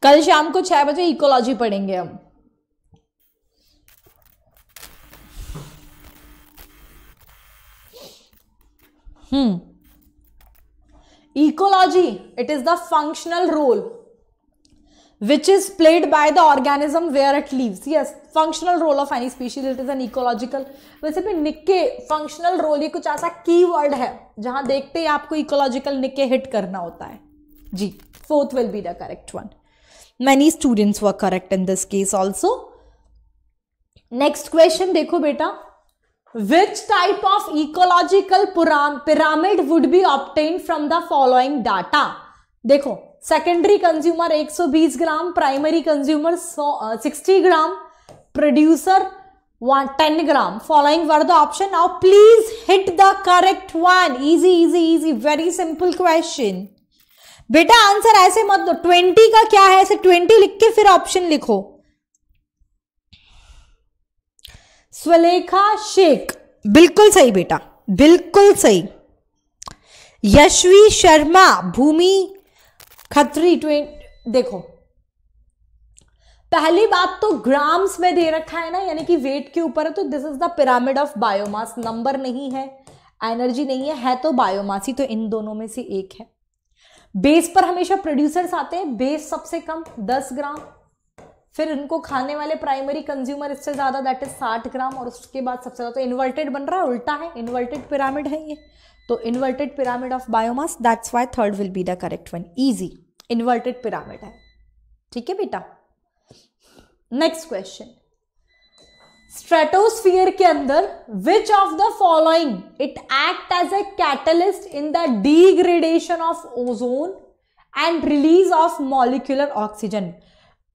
कल शाम को छह बजे इकोलॉजी पढ़ेंगे हम hmm ecology it is the functional role which is played by the organism where it lives yes functional role of any species it is an ecological वैसे भी निक्के फंक्शनल रोल ये कुछ ऐसा की वर्ड है जहां देखते ही आपको इकोलॉजिकल निक्के हिट करना होता है जी fourth will be the correct one many students were correct in this case also next question देखो बेटा which type of ecological pyramid would be obtained from the following data देखो secondary consumer 120 gram primary consumer 60 gram producer one 10 gram following were the option now please hit the correct one easy easy easy very simple question बेटा answer ऐसे मत दो twenty का क्या है ऐसे twenty लिख के फिर ऑप्शन लिखो स्वलेखा शेख बिल्कुल सही बेटा बिल्कुल सही यशवी शर्मा भूमि खत्री ट्वेंट देखो पहली बात तो ग्राम्स में दे रखा है ना यानी कि वेट के ऊपर है तो this is the pyramid of biomass number नहीं है एनर्जी नहीं है है तो बायोमास ही तो इन दोनों में से एक है बेस पर हमेशा प्रोड्यूसर्स आते हैं बेस सबसे कम 10 ग्राम फिर इनको खाने वाले प्राइमरी कंज्यूमर इससे ज़्यादा दैट इज 60 ग्राम और उसके बाद सबसे ज़्यादा तो इन्वर्टेड बन रहा है उल्टा है इन्वर्टेड पिरामिड है ये तो inverted pyramid of biomass that's why third will be the correct one easy inverted pyramid है ठीक है बेटा नेक्स्ट क्वेश्चन स्ट्रेटोस्फियर के अंदर which of the following it act as a catalyst in the degradation of ozone and release of molecular oxygen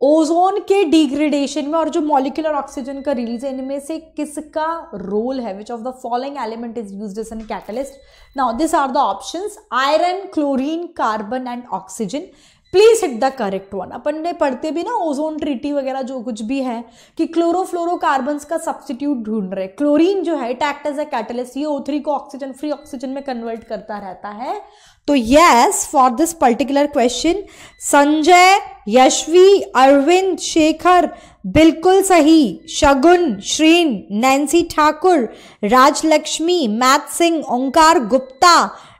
ozone के degradation में और जो मॉलिकुलर ऑक्सीजन का रिलीज है इनमें से किसका रोल है which of the following element is use an catalyst now this are the options iron chlorine carbon and oxygen please hit the correct one अपन ने पढ़ते भी ना ओजोन ट्रीटी वगैरह जो कुछ भी है कि क्लोरोफ्लोरोकार्बन्स का सब्सिट्यूट ढूंढ रहे क्लोरीन जो है टैक्ट एज अ कैटलिस्ट ये ओ थ्री को ऑक्सीजन फ्री ऑक्सीजन में कन्वर्ट करता रहता है तो yes for this particular question Sanjay Yashvi Arvind Shekhar बिल्कुल सही शगुन श्रीन नैन्सी ठाकुर राजलक्ष्मी मैथ Singh Omkar Gupta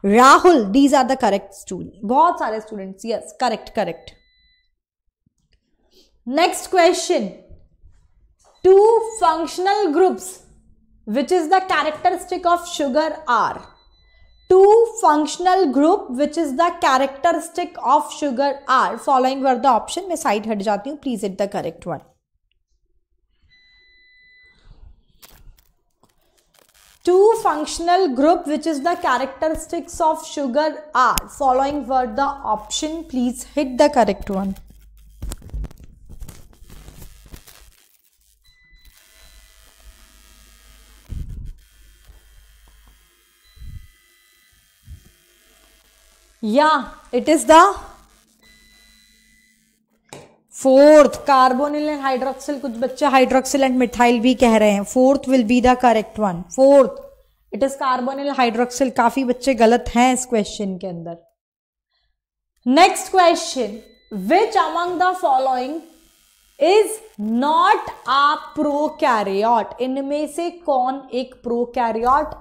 Rahul these are the correct student बहुत सारे students yes correct correct next question two functional groups which is the characteristic of sugar are two functional group which is the characteristic of sugar are following were the option मैं side हट जाती हूँ please hit the correct one two functional group which is the characteristics of sugar are following were the option please hit the correct one yeah it is the fourth carbonyl and hydroxyl कुछ बच्चे hydroxyl and methyl भी कह रहे हैं fourth will be the correct one fourth it is carbonyl hydroxyl काफी बच्चे गलत हैं इस क्वेश्चन के अंदर next question which among the following is not a prokaryote इनमें से कौन एक प्रो कैरियॉट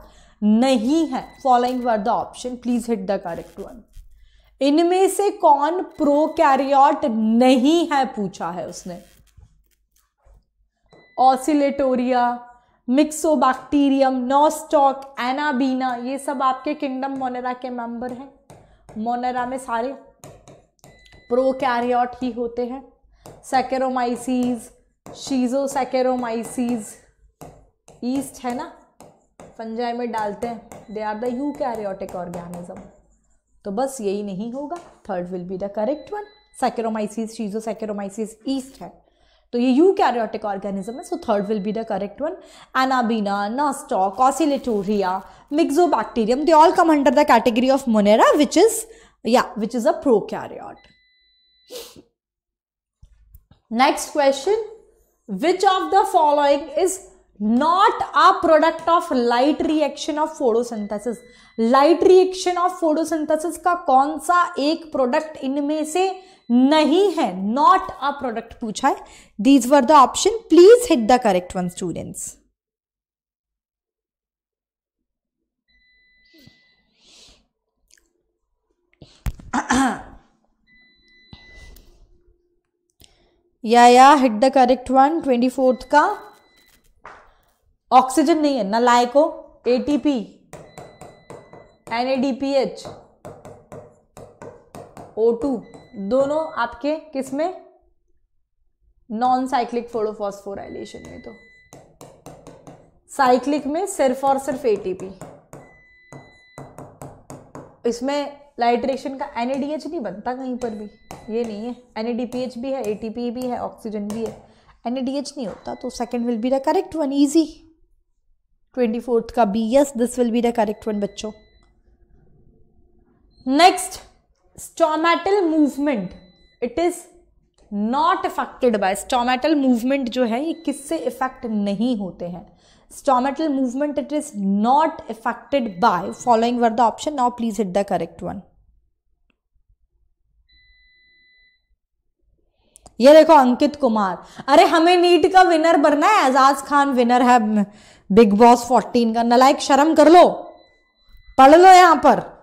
नहीं है following were the option please hit the correct one इनमें से कौन प्रोकैरियोट नहीं है पूछा है उसने ऑसिलेटोरिया मिक्सोबैक्टीरियम नोस्टॉक एनाबीना ये सब आपके किंगडम मोनेरा के मेंबर हैं मोनेरा में सारे प्रोकैरियोट ही होते हैं सैकेरोमाइसीज शीजोसैकेरोमाइसीज ईस्ट है ना फंजाई में डालते हैं they are the eukaryotic organism तो बस यही नहीं होगा third will be the correct one Saccharomyces Schizosaccharomyces yeast है तो ये यू कैरियोटिक ऑर्गेनिज्म है so third will be the correct one Anabaena Nostoc Oscillatoria myxobacterium they all come under the category of Monera which is या which is a prokaryote next question which of the following is not a product of light reaction of photosynthesis light reaction of photosynthesis का कौन सा एक product इनमें से नहीं है not a product पूछा है these were the option please hit the correct one students yeah yeah hit the correct one twenty fourth का ऑक्सीजन नहीं है ना लायको ATP and O2 O two दोनों आपके किस में नॉन साइक्लिक फोड़ोफॉस्फोराइलेशन में तो साइक्लिक में सिर्फ और सिर्फ एटीपी इसमें लाइट्रेशन का एनएडीएच नहीं बनता कहीं पर भी ये नहीं है एनएडीपीएच भी है एटीपी भी है ऑक्सीजन भी है एनएडीएच नहीं होता तो second will be the correct one easy twenty fourth का B yes this will be the correct one बच्चों next stomatal movement it is not affected by stomatal movement जो है ये किससे इफेक्ट नहीं होते हैं stomatal movement it is not affected by following were the option now please hit the correct one ये देखो अंकित कुमार अरे हमें नीट का विनर बनना है एजाज खान विनर है बिग बॉस फोर्टीन का नलायक शर्म कर लो पढ़ लो यहां पर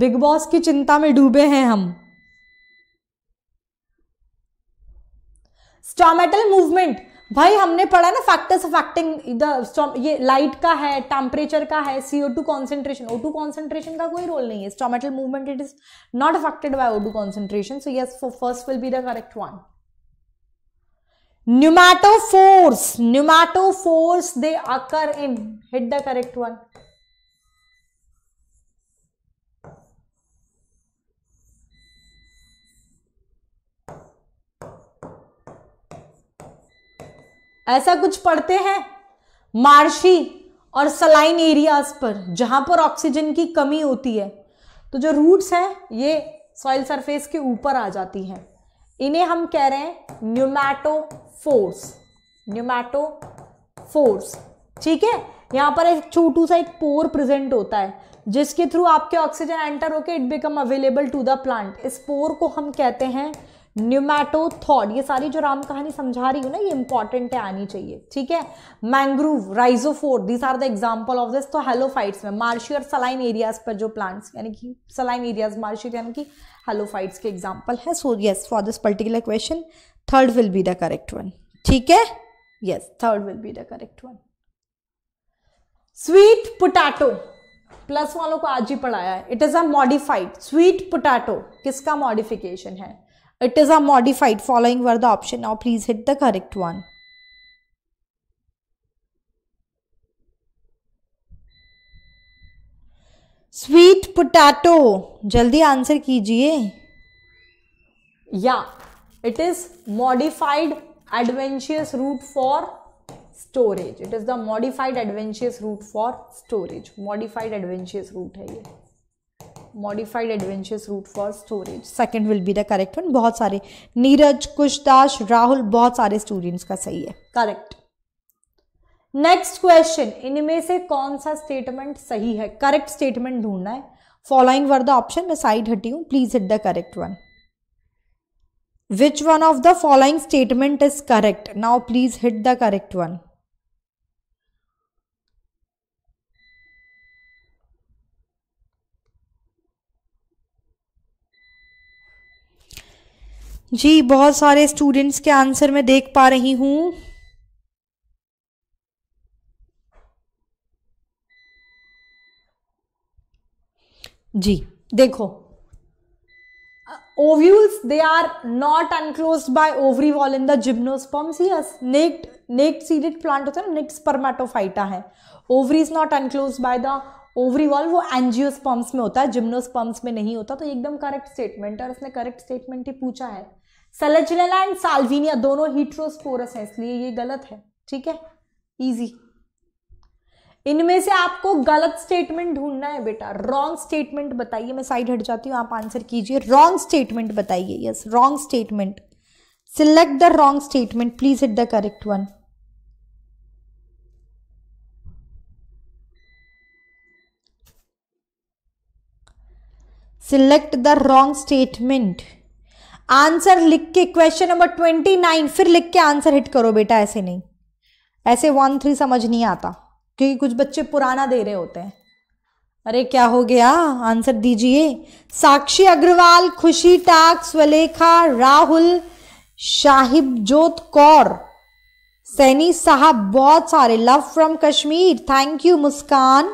बिग बॉस की चिंता में डूबे हैं हम स्टॉमेटल मूवमेंट भाई हमने पढ़ा ना फैक्टर्स ऑफ एक्टिंग द ये लाइट का है टेम्परेचर का है CO two concentration O two concentration का कोई रोल नहीं है stomatal movement it is not affected by O two concentration so yes first will be the correct one pneumatophores pneumatophores they occur in hit the correct one ऐसा कुछ पढ़ते हैं marshy और saline areas पर जहां पर oxygen की कमी होती है तो जो रूट्स हैं ये सॉइल सरफेस के ऊपर आ जाती हैं इन्हें हम कह रहे हैं न्यूमैटो फोर्स न्यूमैटो फोर्स ठीक है यहां पर एक छोटू सा एक पोर प्रेजेंट होता है जिसके थ्रू आपके ऑक्सीजन एंटर होकर it become available to the plant इस पोर को हम कहते हैं न्यूमैटोथॉड ये सारी जो राम कहानी समझा रही हूँ ना ये इंपॉर्टेंट है आनी चाहिए ठीक है mangrove rhizophora this are the example of this तो हेलोफाइट्स में मार्शी और सलाइन एरियाज पर जो प्लांट्स यानी कि सलाइन एरियाज मार्शी यानी कि हेलोफाइट्स के एग्जाम्पल है so yes for this particular question third will be the correct one ठीक है yes third will be the correct one sweet potato plus वालों को आज ही पढ़ाया है it is a modified sweet potato किसका मॉडिफिकेशन है It is a modified following were the option. Now please hit the correct one. Sweet potato जल्दी answer कीजिए yeah it is modified adventitious root for storage it is the modified adventitious root for storage modified adventitious root है ये modified adventurous root for storage second will be the correct one बहुत सारे नीरज कुशदाश राहुल बहुत सारे students का सही है correct next question इनमें से कौन सा स्टेटमेंट सही है करेक्ट स्टेटमेंट ढूंढना है फॉलोइंग वर द ऑप्शन मैं साइड हटी हूं please hit the correct one which one of the following statement is correct now please hit the correct one जी बहुत सारे स्टूडेंट्स के आंसर मैं देख पा रही हूँ जी देखो ovules they are not enclosed by ovary wall in the gymnosperms naked naked seeded plant होता है ना नेक्ट स्पर्मेटोफाइटा है ovary is not enclosed by the ovary wall वो एनजियोस्पम्स में होता है जिम्नोस्पम्स में नहीं होता तो एकदम करेक्ट स्टेटमेंट और इसने करेक्ट स्टेटमेंट ही पूछा है सलजनेला एंड साल्विनिया दोनों हीट्रोस्पोरस है इसलिए ये गलत है ठीक है इजी इनमें से आपको गलत स्टेटमेंट ढूंढना है बेटा रॉन्ग स्टेटमेंट बताइए मैं साइड हट जाती हूँ आप आंसर कीजिए रॉन्ग स्टेटमेंट बताइए yes wrong statement select the wrong statement please hit the correct one select the wrong statement answer लिख के क्वेश्चन नंबर ट्वेंटी नाइन फिर लिख के आंसर हिट करो बेटा ऐसे नहीं ऐसे वन थ्री समझ नहीं आता क्योंकि कुछ बच्चे पुराना दे रहे होते हैं अरे क्या हो गया आंसर दीजिए साक्षी अग्रवाल खुशी टाक स्वलेखा राहुल शाहिब जोत कौर सैनी साहब बहुत सारे love from Kashmir thank you Muskan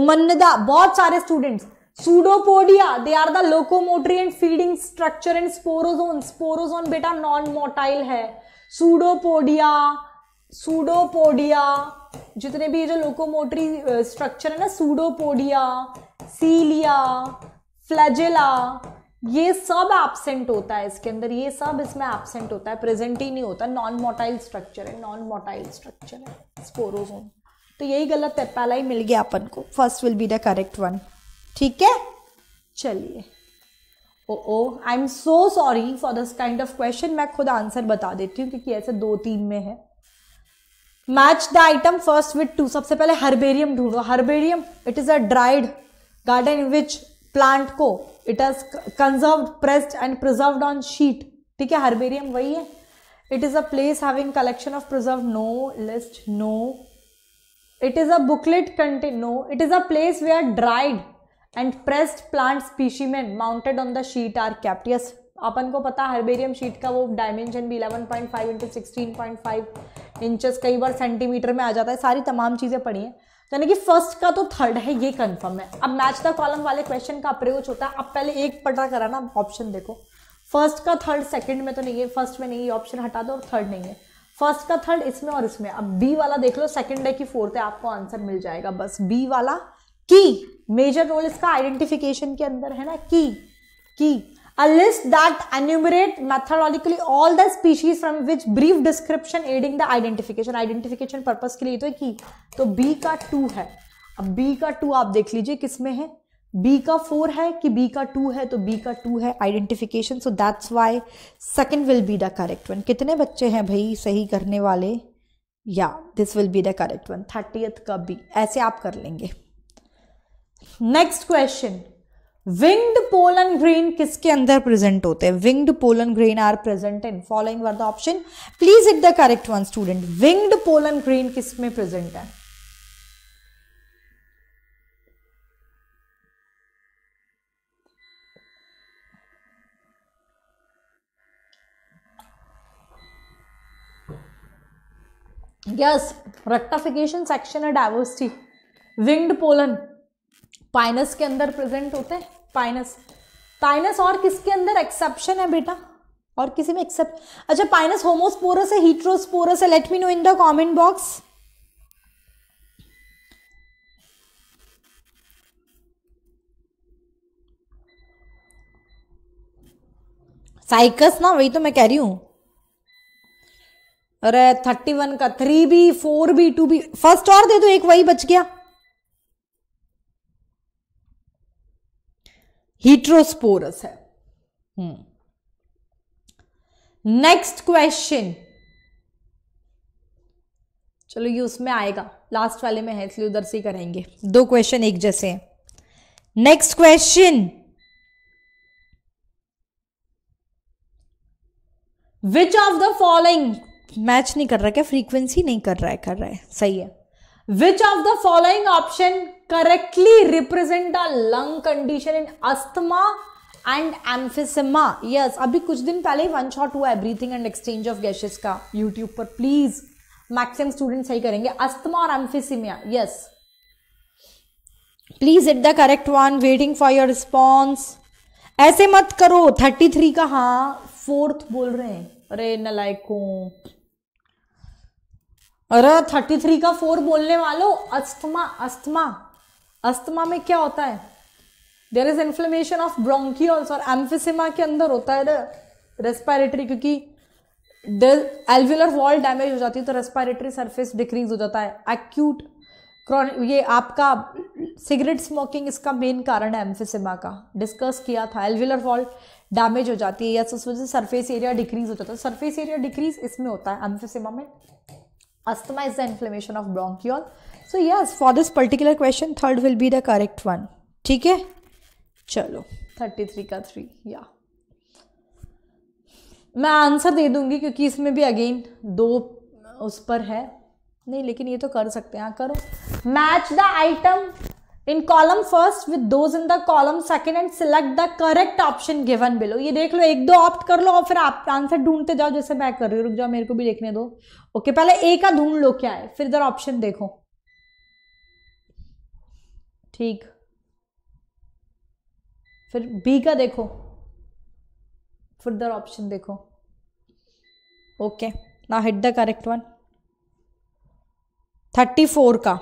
उमन्नदा बहुत सारे students pseudopodia they are the locomotory and feeding structure and sporozoan sporozoan बेटा नॉन मोटाइल है pseudopodia pseudopodia जितने भी ये जो लोकोमोटरी स्ट्रक्चर uh, है ना सूडोपोडिया सीलिया फ्लैजेला ये सब एबसेंट होता है इसके अंदर ये सब इसमें एबसेंट होता है प्रेजेंट ही नहीं होता नॉन मोटाइल स्ट्रक्चर है नॉन मोटाइल स्ट्रक्चर है स्पोरोजोन तो यही गलत है पहला ही मिल गया अपन को first will be the correct one ठीक है चलिए oh oh I am so sorry for this kind of question मैं खुद आंसर बता देती हूँ क्योंकि ऐसे दो तीन में है match the item first with two सबसे पहले हर्बेरियम ढूंढो herbarium it is a dried garden which plant को it is conserve pressed and preserve on sheet ठीक है हर्बेरियम वही है it is a place having collection of preserve no list no it is a booklet content no it is a place where are dried and pressed plant species में mounted on the sheet are kept yes अपन को पता herbarium sheet का वो dimension भी eleven point five into sixteen point five inches कई बार centimetre में आ जाता है सारी तमाम चीज़ें पड़ी हैं यानी कि फर्स्ट का तो थर्ड है ये कंफर्म है अब मैच द कॉलम वाले क्वेश्चन का अप्रोच होता है अब पहले एक पटा करा ना ऑप्शन देखो फर्स्ट का थर्ड सेकंड में तो नहीं है फर्स्ट में नहीं है ऑप्शन हटा दो और थर्ड नहीं है फर्स्ट का थर्ड इसमें और इसमें अब बी वाला देख लो सेकंड है कि फोर्थ है आपको आंसर मिल जाएगा बस बी वाला की मेजर रोल इसका आइडेंटिफिकेशन के अंदर है ना की की a list that enumerate methodically all the species from which brief description aiding the identification identification purpose के लिए तो की तो बी का टू है अब बी का टू आप देख लीजिए किसमें है बी का फोर है कि बी का टू है तो बी का टू है identification so that's why second will be the correct one कितने बच्चे हैं भाई सही करने वाले yeah this will be the correct one thirtieth का बी ऐसे आप कर लेंगे next question winged pollen grain किसके अंदर प्रेजेंट होते हैं winged pollen grain are present in following were the option please hit the correct one student winged pollen grain किस में प्रेजेंट है यस रेक्टाफिकेशन सेक्शन है diversity विंग्ड पोलन पाइनस के अंदर प्रेजेंट होते हैं पाइनस पाइनस और किसके अंदर एक्सेप्शन है बेटा और किसी में एक्सेप्ट अच्छा पाइनस होमोस्पोरस है हीट्रोस्पोरस है let me know in the comment box cycas ना वही तो मैं कह रही हूं अरे थर्टी वन का three B four B two B first और दे दो एक वही बच गया हीट्रोस्पोरस है नेक्स्ट hmm. क्वेश्चन चलो ये उसमें आएगा लास्ट वाले में है इसलिए उधर से ही करेंगे दो क्वेश्चन एक जैसे हैं next question which of the following match नहीं कर रहा क्या फ्रीक्वेंसी नहीं कर रहा है कर रहा है सही है Which of the following option correctly represent the lung condition in asthma and emphysema yes अभी कुछ दिन पहले ही वन शॉट हुआ है breathing and exchange of gases का यूट्यूब पर प्लीज मैक्सिमम स्टूडेंट सही करेंगे अस्थमा और emphysema yes please hit the correct one waiting for your response ऐसे मत करो थर्टी थ्री का हाँ फोर्थ बोल रहे हैं अरे नलायकों अरे थर्टी थ्री का फोर बोलने वालों अस्थमा अस्थमा अस्थमा में क्या होता है there is inflammation of bronchioles और एम्फिसिमा के अंदर होता है रेस्पायरेटरी क्योंकि एल्विलर वॉल डैमेज हो जाती है तो रेस्पायरेटरी सरफेस डिक्रीज हो जाता है एक्यूट क्रॉनिक ये आपका सिगरेट स्मोकिंग इसका मेन कारण है एम्फिसिमा का डिस्कस किया था एल्व्यूलर वॉल डैमेज हो जाती है या तो उस सरफेस एरिया डिक्रीज हो जाता है सरफेस एरिया डिक्रीज इसमें होता है एम्फिसिमा में asthma is the inflammation of bronchiole so yes for this particular question third will be the correct one theek hai chalo 33 ka 3 yeah मैं आंसर दे दूंगी क्योंकि इसमें भी अगेन दो उस पर है नहीं लेकिन ये तो कर सकते हैं करो match the item in column first with those in the column second and select the correct option given below ये देख लो एक दो ऑप्ट कर लो और फिर आप आंसर ढूंढते जाओ जैसे मैं कर रही हूँ रुक जाओ मेरे को भी देखने दो ओके पहले ए का ढूंढ लो क्या है फिर इधर ऑप्शन देखो ठीक फिर बी का देखो फिर इधर ऑप्शन देखो ओके ना hit the correct one thirty four का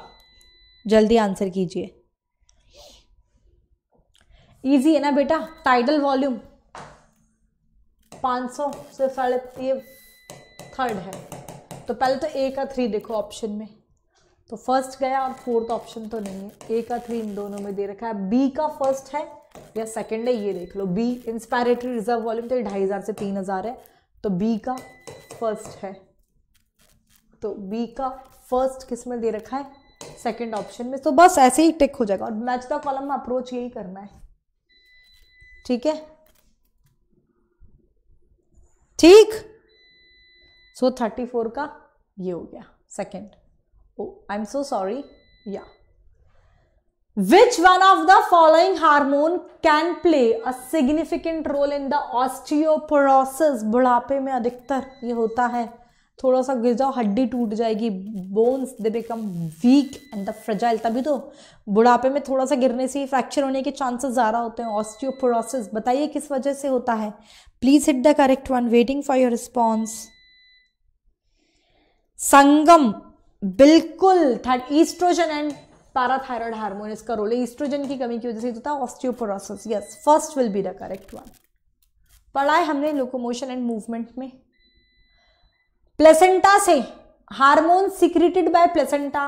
जल्दी आंसर कीजिए इजी है ना बेटा टाइडल वॉल्यूम 500 से साढ़े ये थर्ड है तो पहले तो ए का थ्री देखो ऑप्शन में तो फर्स्ट गया और फोर्थ ऑप्शन तो नहीं है ए का थ्री इन दोनों में दे रखा है बी का फर्स्ट है या सेकंड है ये देख लो बी इंस्पायरेटरी रिजर्व वॉल्यूम तो ढाई हज़ार से तीन हज़ार है तो बी का फर्स्ट है तो बी का फर्स्ट किस में दे रखा है सेकंड ऑप्शन में तो बस ऐसे ही टिक हो जाएगा और मैच द कॉलम में अप्रोच यही करना है ठीक है ठीक सो थर्टी फोर का ये हो गया second oh I am so sorry yeah which one of the following hormone can play a significant role in the osteoporosis बुढ़ापे में अधिकतर ये होता है थोड़ा सा गिर जाओ हड्डी टूट जाएगी bones they become weak and the fragile तभी तो बुढ़ापे में थोड़ा सा गिरने से ही फ्रैक्चर होने के चांसेस ज़्यादा होते हैं ऑस्टियोपोरोसिस बताइए किस वजह से होता है please hit the correct one waiting for your response Sangam बिल्कुल ईस्ट्रोजन एंड पैराथायरॉयड हार्मोन इसका रोल है ईस्ट्रोजन की कमी की वजह से होता तो है osteoporosis yes first will be the correct one पढ़ाए हमने लोकोमोशन एंड मूवमेंट में प्लेसेंटा से hormone secreted by placenta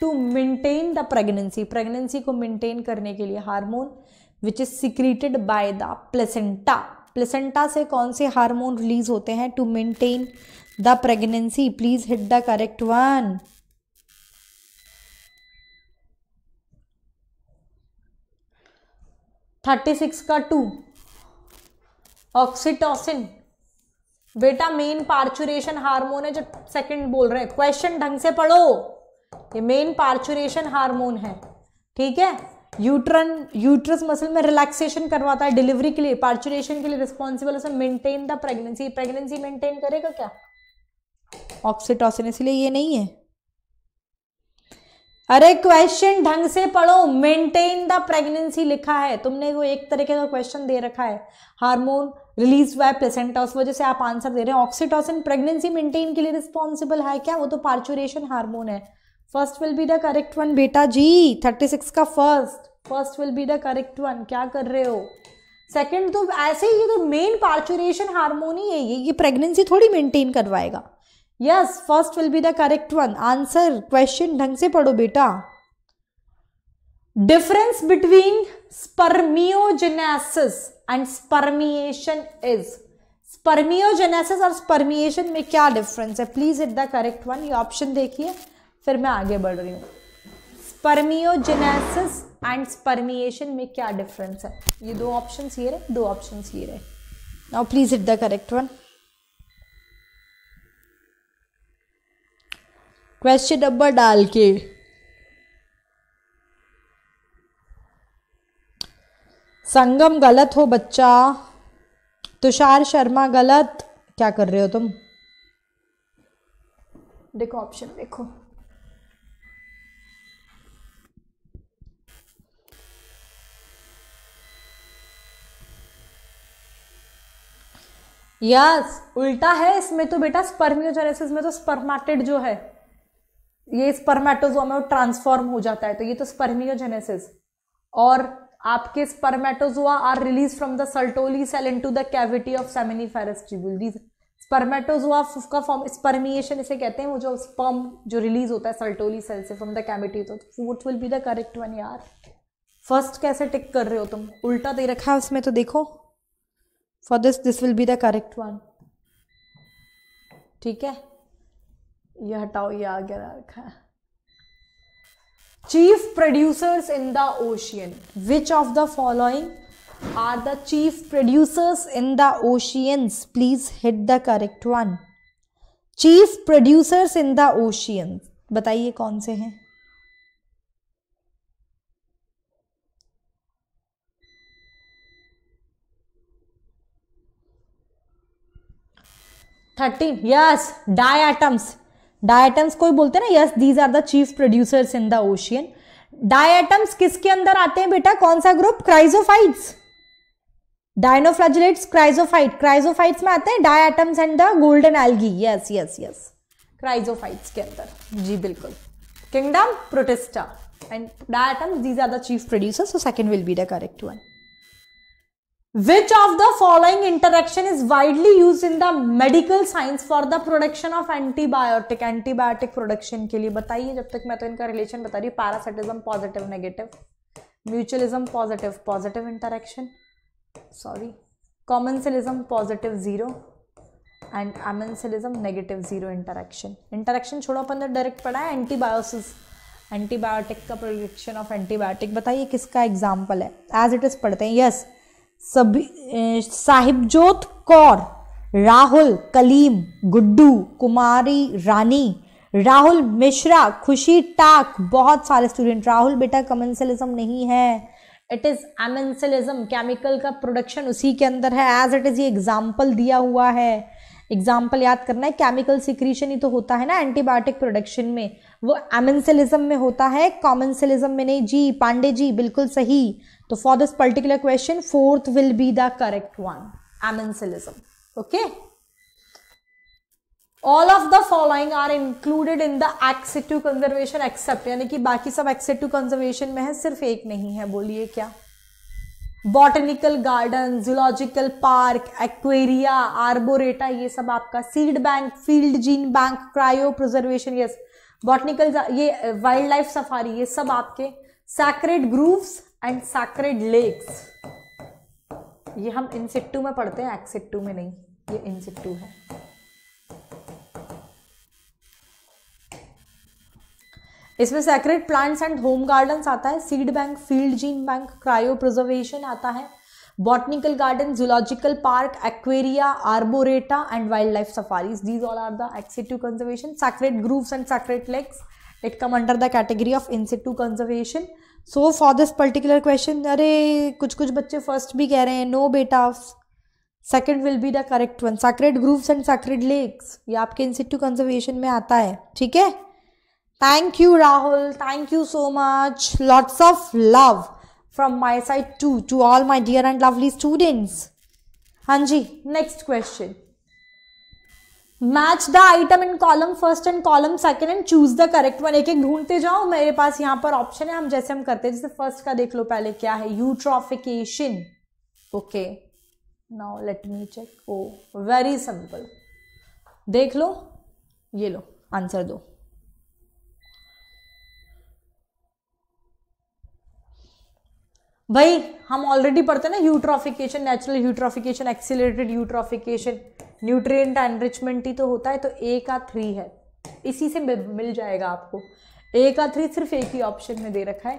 to maintain the pregnancy pregnancy को मेंटेन करने के लिए hormone which is secreted by the placenta placenta से कौन से हार्मोन रिलीज होते हैं to maintain the pregnancy please hit the correct one thirty six का टू ऑक्सीटोसिन बेटा मेन पार्चुरेशन हार्मोन है जो सेकंड बोल रहे हैं क्वेश्चन ढंग से पढ़ो ये मेन पार्चुरेशन हार्मोन है ठीक है यूट्रन यूट्रस मसल में रिलैक्सेशन करवाता है डिलीवरी के लिए पार्चुरेशन के लिए रिस्पॉन्सिबल उसमें maintain the pregnancy pregnancy maintain करेगा क्या ऑक्सीटोसिन इसलिए ये नहीं है अरे क्वेश्चन ढंग से पढ़ो मेंटेन द प्रेगनेंसी लिखा है तुमने वो एक तरीके का क्वेश्चन दे रखा है हार्मोन रिलीज हुआ है प्लेसेंटा उस वजह से आप आंसर दे रहे हैं ऑक्सीटोसिन प्रेगनेंसी मेंटेन के लिए रिस्पॉन्सिबल है क्या वो तो पार्चुरेशन हार्मोन है first will be the correct one बेटा जी थर्टी सिक्स का first first will be the correct one क्या कर रहे हो सेकेंड तो ऐसे ही तो मेन पार्चुरेशन हार्मोन ही है ये ये प्रेगनेंसी थोड़ी मेंटेन करवाएगा yes first will be the correct one answer question ढंग से पढ़ो बेटा difference between spermiogenesis and spermiation is spermiogenesis और spermiation में क्या difference है please hit the correct one ये option देखिए फिर मैं आगे बढ़ रही हूँ spermiogenesis and spermiation में क्या difference है ये दो options ये रहे दो options ये रहे now please hit the correct one question number डाल के संगम गलत हो बच्चा तुषार शर्मा गलत क्या कर रहे हो तुम देखो ऑप्शन देखो यस उल्टा है इसमें तो बेटा स्पर्मियोजेनेसिस में तो स्पर्माटेड जो है ये स्पर्मेटोजोम में ट्रांसफॉर्म हो जाता है तो ये तो स्पर्मियोजेनेसिस और आपके spermatozoa are release from the Sertoli cell into the cavity of seminiferous tubule. These spermatozoa का फॉर्म स्पर्मिएशन इसे कहते हैं वो जो स्पर्म जो रिलीज होता है सल्टोली सेल से फ्रॉम द कैविटी तो fourth will be the correct one यार फर्स्ट कैसे टिक कर रहे हो तुम उल्टा दे रखा है उसमें तो देखो for this this will be the correct one ठीक है ये हटाओ ये आगे रखा है chief producers in the ocean which of the following are the chief producers in the oceans please hit the correct one chief producers in the ocean बताइए कौन से हैं थर्टीन यस डाई डायटम्स को ही बोलते हैं ना yes these are the chief producers in the ocean diatoms किसके अंदर आते हैं बेटा कौन सा group chrysophytes dinoflagellates chrysophyte chrysophytes में आते हैं diatoms and the golden algae yes yes yes chrysophytes के अंदर जी बिल्कुल kingdom Protista and diatoms these are the chief producer so second will be the correct one Which of the following interaction is widely used in the medical science for the production of antibiotic? Antibiotic production के लिए बताइए जब तक मैं तो इनका relation बता रही हूँ parasitism positive negative, mutualism positive positive interaction, sorry, commensalism positive zero and amensalism negative zero interaction. Interaction छोड़ो अपन ने direct पढ़ा है antibiosis एंटीबायोटिक का प्रोडक्शन ऑफ एंटीबायोटिक बताइए किसका एग्जाम्पल है एज इट इज पढ़ते हैं यस yes, सभी साहिबजोत कौर राहुल कलीम गुड्डू कुमारी रानी राहुल मिश्रा खुशी टाक बहुत सारे स्टूडेंट राहुल बेटा कमेंसलिज्म नहीं है इट इज एमेंसलिज्म केमिकल का प्रोडक्शन उसी के अंदर है एज इट इज ये एग्जाम्पल दिया हुआ है एग्जाम्पल याद करना है केमिकल सिक्रीशन ही तो होता है ना एंटीबायोटिक प्रोडक्शन में वो एमेंसलिज्म में होता है कॉमनसलिज्म में नहीं जी पांडे जी बिल्कुल सही तो for this particular question fourth will be the correct one amensalism okay all of the following are included in the two conservation except यानी कि बाकी सब एक्सेटिव कंजर्वेशन में है सिर्फ एक नहीं है बोलिए क्या botanical garden zoological park aquaria arboreta ये सब आपका seed bank field gene bank cryopreservation yes botanical ये वाइल्ड लाइफ सफारी ये सब आपके sacred groves and sacred lakes ये हम इंसेक्टू में पढ़ते हैं एक्सेक्टू में नहीं ये इंसेक्टू है इसमें sacred plants and home gardens आता है seed bank field gene bank cryopreservation आता है botanical garden zoological park aquaria arboreta and wildlife safaris these all are the ex situ conservation sacred grove and sacred lakes it come under the category of in situ conservation so for this particular question अरे कुछ कुछ बच्चे first भी कह रहे हैं no बेटा second will be the correct one sacred groves and sacred lakes ये आपके इंसिटू कंजर्वेशन में आता है ठीक है thank you Rahul thank you so much lots of love from my side to to all my dear and lovely students हाँ जी next question match the item in column first and column second and choose the correct one एक एक ढूंढते जाओ मेरे पास यहां पर option है हम जैसे हम करते हैं जैसे फर्स्ट का देख लो पहले क्या है eutrophication okay now let me check oh very simple देख लो ये लो आंसर दो भाई हम ऑलरेडी पढ़ते हैं ना eutrophication natural eutrophication excited eutrophication nutrient enrichment ही तो होता है तो ए का थ्री है इसी से मिल जाएगा आपको ए का थ्री सिर्फ एक ही ऑप्शन में दे रखा है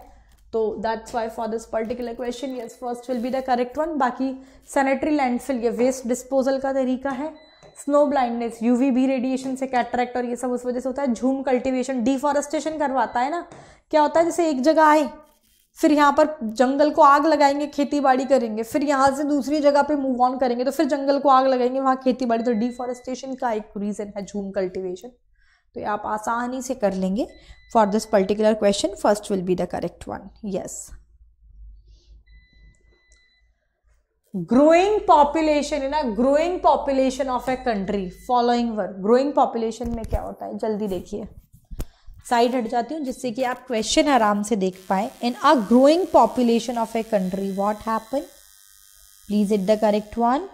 तो that's why for this particular question yes first will be the correct one बाकी सैनिटरी लैंडफिल ये वेस्ट डिस्पोजल का तरीका है स्नो ब्लाइंडनेस बी रेडिएशन से कैटरेक्ट और ये सब उस वजह से होता है झूम कल्टिवेशन डिफॉरेस्टेशन करवाता है ना क्या होता है जैसे एक जगह आए फिर यहाँ पर जंगल को आग लगाएंगे खेती बाड़ी करेंगे फिर यहाँ से दूसरी जगह पे मूव ऑन करेंगे तो फिर जंगल को आग लगाएंगे वहाँ खेती बाड़ी तो डिफॉरेस्टेशन का एक रीज़न है झूम कल्टिवेशन तो आप आसानी से कर लेंगे for this particular question first will be the correct one yes growing population in a growing population of a country following work growing population में क्या होता है जल्दी देखिए साइड हट जाती हूँ जिससे कि आप क्वेश्चन आराम से देख पाए in a growing population of a country what happen please hit the correct one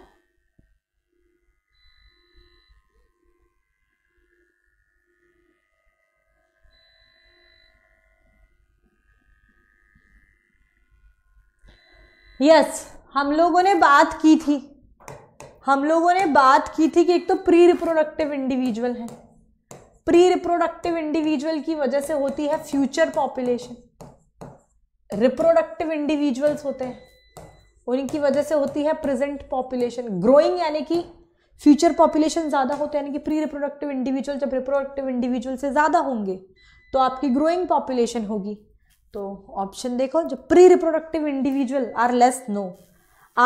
yes हम लोगों ने बात की थी हम लोगों ने बात की थी कि एक तो प्री रिप्रोडक्टिव इंडिविजुअल हैं प्री रिप्रोडक्टिव इंडिविजुअल की वजह से होती है फ्यूचर पॉपुलेशन रिप्रोडक्टिव इंडिविजुअल्स होते हैं उनकी वजह से होती है प्रेजेंट पॉपुलेशन ग्रोइंग यानी कि फ्यूचर पॉपुलेशन ज़्यादा होते यानी कि प्री रिप्रोडक्टिव इंडिविजुअल जब रिप्रोडक्टिव इंडिविजुअल से ज़्यादा होंगे तो आपकी ग्रोइंग पॉपुलेशन होगी तो ऑप्शन देखो जो pre reproductive individual are less no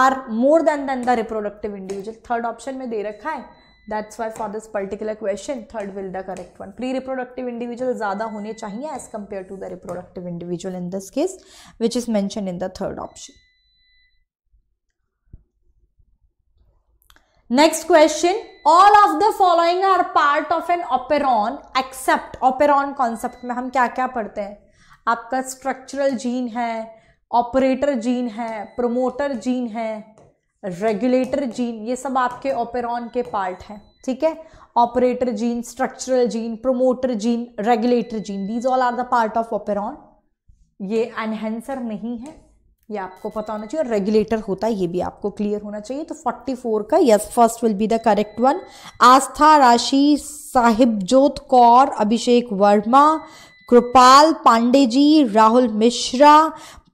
are more than than the reproductive individual third option में दे रखा है that's why for this particular question third will the correct one pre reproductive individual ज़्यादा होने चाहिए as compare to the reproductive individual in this case which is mention in the third option next question all of the following are part of an operon except operon concept में हम क्या क्या पढ़ते हैं आपका स्ट्रक्चरल जीन है operator gene है promoter gene है रेगुलेटर जीन ये सब आपके ऑपेरॉन के पार्ट हैं ठीक है operator gene structural gene promoter gene regulator gene these all are the part of operon ये एनहेंसर नहीं है ये आपको पता होना चाहिए और रेगुलेटर होता है ये भी आपको क्लियर होना चाहिए तो 44 का yes first will be the correct one Aastha Rashi Sahib साहिबजोत Kaur अभिषेक वर्मा कृपाल पांडे जी राहुल मिश्रा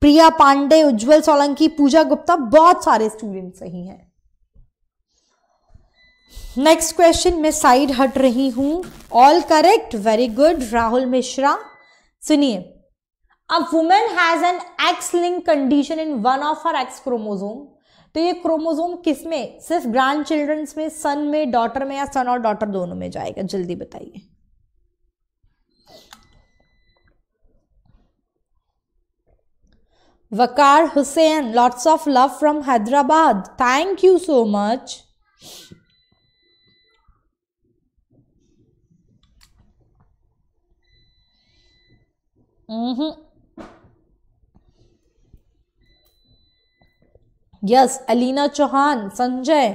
प्रिया पांडे उज्जवल सोलंकी पूजा गुप्ता बहुत सारे स्टूडेंट सही हैं नेक्स्ट क्वेश्चन मैं साइड हट रही हूं all correct very good Rahul Mishra सुनिए a women has an X linked condition in one of her X chromosome तो ये क्रोमोजोम किस में सिर्फ ग्रैंड चिल्ड्रंस में सन में डॉटर में या सन और डॉटर दोनों में जाएगा जल्दी बताइए Waqar Hussain lots of love from Hyderabad thank you so much yes Alina Chauhan Sanjay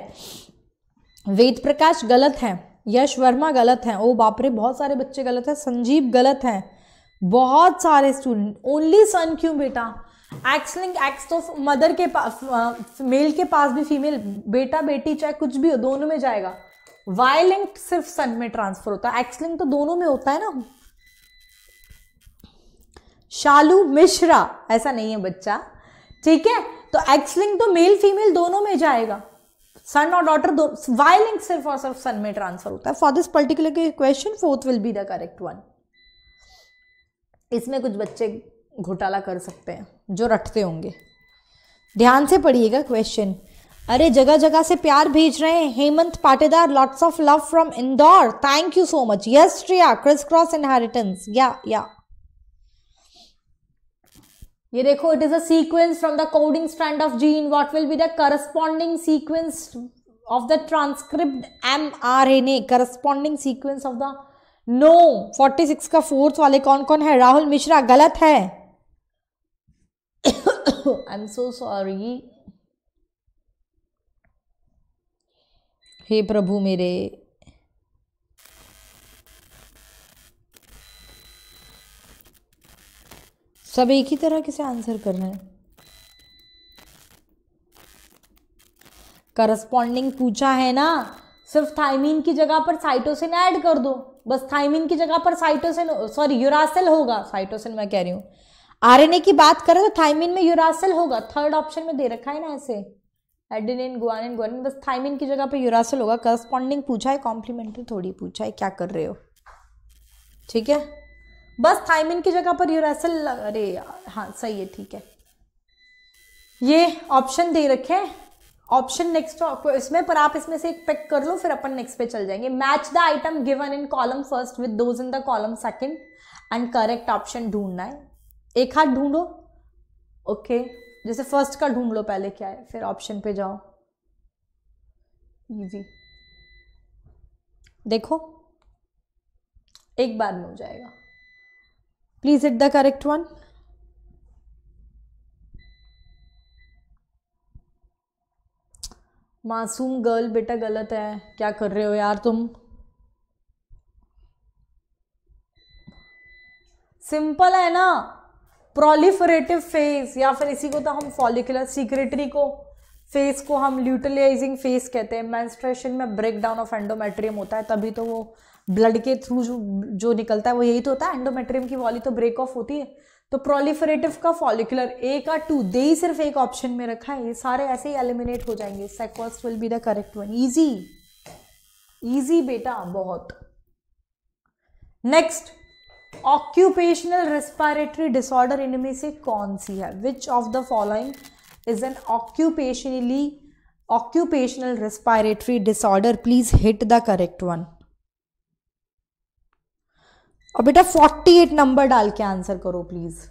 Ved Prakash गलत है यश वर्मा गलत है ओ बापरे बहुत सारे बच्चे गलत हैं संजीव गलत हैं बहुत सारे स्टूडेंट ओनली सन क्यों बेटा एक्स लिंक एक्स तो मदर के पास मेल uh, के पास भी फीमेल बेटा बेटी चाहे कुछ भी हो दोनों में जाएगा वाई लिंक सिर्फ सन में ट्रांसफर होता है एक्स लिंक तो दोनों में होता है ना शालू मिश्रा ऐसा नहीं है बच्चा ठीक है तो एक्स लिंक तो मेल फीमेल दोनों में जाएगा सन और डॉटर दो वाई लिंक सिर्फ और सिर्फ सन में ट्रांसफर होता है for this particular question fourth will be the correct one इसमें कुछ बच्चे घोटाला कर सकते हैं जो रटते होंगे ध्यान से पढ़िएगा क्वेश्चन अरे जगह जगह से प्यार भेज रहे हैं Hemant Patedar lots of love from Indore thank you so much yes Shriya criss cross inheritance या या ये देखो it is a sequence from the coding strand of gene what will be the corresponding sequence of the transcript M R N A corresponding sequence of the no six का fourth वाले कौन कौन है राहुल मिश्रा गलत है एम सो सॉरी हे प्रभु मेरे सब एक ही तरह किसे आंसर रहे हैं करस्पॉन्डिंग पूछा है ना सिर्फ थाइमिन की जगह पर साइटोसिन ऐड कर दो बस थाइमिन की जगह पर साइटोसिन सॉरी यूरासिल होगा साइटोसिन मैं कह रही हूं आरएनए की बात करें तो थाइमिन में यूरासिल होगा थर्ड ऑप्शन में दे रखा है ना ऐसे एडिनिन गुआनिन गुआनिन बस थाइमिन की जगह पे यूरासिल होगा करस्पॉन्डिंग पूछा है कॉम्प्लीमेंट्री थोड़ी पूछा है क्या कर रहे हो ठीक है बस थाइमिन की जगह पर यूरासिल अरे हाँ सही है ठीक है ये ऑप्शन दे रखे हैं ऑप्शन नेक्स्ट इसमें पर आप इसमें से एक पैक कर लो फिर अपन नेक्स्ट पे चल जाएंगे match the item given in column first with those in the column second and correct option ढूंढना है एक हाथ ढूंढो ओके जैसे फर्स्ट का ढूंढ लो पहले क्या है फिर ऑप्शन पे जाओ इजी देखो एक बार में हो जाएगा please hit the correct one मासूम गर्ल बेटा गलत है क्या कर रहे हो यार तुम सिंपल है ना प्रोलिफरेटिव फेज या फिर इसी को तो हम फॉलिकुलर सीक्रेटरी को फेस को हम ल्यूटिलाइजिंग फेस कहते हैं मैंस्ट्रेशन में ब्रेक डाउन ऑफ एंडोमेट्रियम होता है तभी तो वो ब्लड के थ्रू जो जो निकलता है वो यही तो होता है एंडोमेट्रियम की वॉली तो ब्रेक ऑफ होती है तो प्रोलिफरेटिव का फॉलिकुलर ए का टू दे ही सिर्फ एक ऑप्शन में रखा है ये सारे ऐसे ही एलिमिनेट हो जाएंगे सेक्वस will be the correct one easy easy बेटा बहुत नेक्स्ट ऑक्यूपेशनल रेस्पायरेटरी डिसऑर्डर इनमें से कौन सी है which of the following is an occupationally occupational respiratory disorder please hit the correct one और बेटा 48 नंबर डाल के आंसर करो please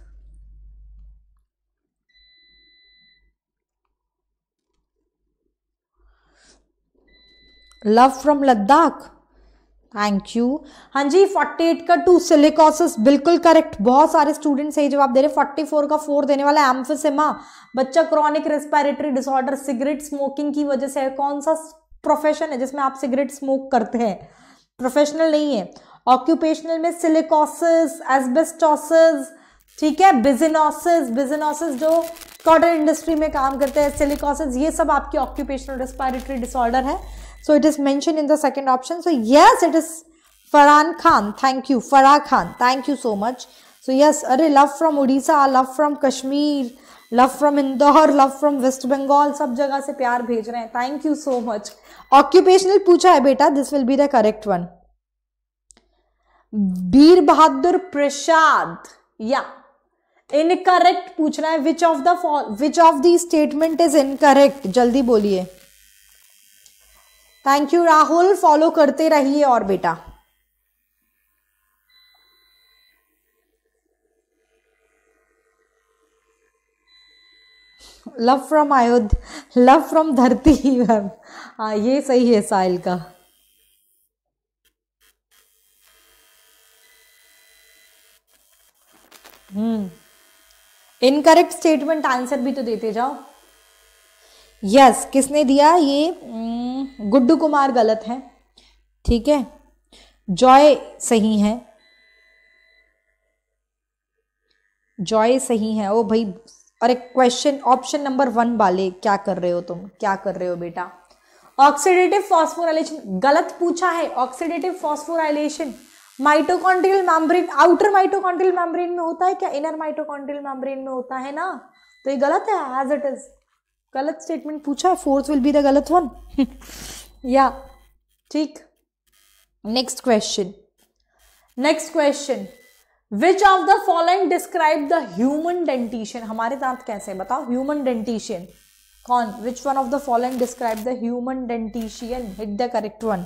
love from Ladakh thank you हाँ जी 48 का टू सिलिकॉसिस बिल्कुल करेक्ट बहुत सारे स्टूडेंट सही जवाब दे रहे 44 का फोर देने वाला एम्फिसिमा बच्चा chronic respiratory disorder cigarette smoking की वजह से कौन सा प्रोफेशन है जिसमें आप सिगरेट स्मोक करते हैं प्रोफेशनल नहीं है ऑक्यूपेशनल में सिलिकॉसिस एसबेस्टोसिस ठीक है बिजिनोसिस बिजिनोसिस जो कॉटन इंडस्ट्री में काम करते हैं सिलिकॉसिस ये सब आपकी ऑक्यूपेशनल रेस्पायरेटरी डिसऑर्डर है So it is mentioned in the second option. So yes, it is Farhan Khan. Thank you. Farah Khan. Thank you so much. So yes, अरे love from Odisha, love from Kashmir, love from Indore love from West Bengal सब जगह से प्यार भेज रहे हैं thank you so much occupational पूछा है बेटा this will be the correct one Bir Bahadur Prasad या इनकरेक्ट पूछ रहा है which of the which of the statement is incorrect जल्दी बोलिए थैंक यू राहुल फॉलो करते रहिए और बेटा love from Ayodhya love from Dharti ma'am हाँ ये सही है साहिल का हम्म इनकरेक्ट स्टेटमेंट आंसर भी तो देते जाओ यस किसने दिया ये गुड्डू कुमार गलत है ठीक है जॉय सही है जॉय सही है ओ भाई अरे क्वेश्चन ऑप्शन नंबर वन वाले क्या कर रहे हो तुम क्या कर रहे हो बेटा ऑक्सीडेटिव फॉस्फोराइलेशन गलत पूछा है oxidative phosphorylation mitochondrial membrane outer mitochondrial membrane में होता है क्या इनर माइटोकॉन्ड्रियल मैम्ब्रेन में होता है ना तो ये गलत है एज इट इज़ गलत स्टेटमेंट पूछा है फोर्थ विल बी द गलत वन या ठीक next question next question which of the following describe the human dentition हमारे दांत कैसे हैं बताओ ह्यूमन डेंटिशियन कौन which one of the following describe the human dentition hit the correct one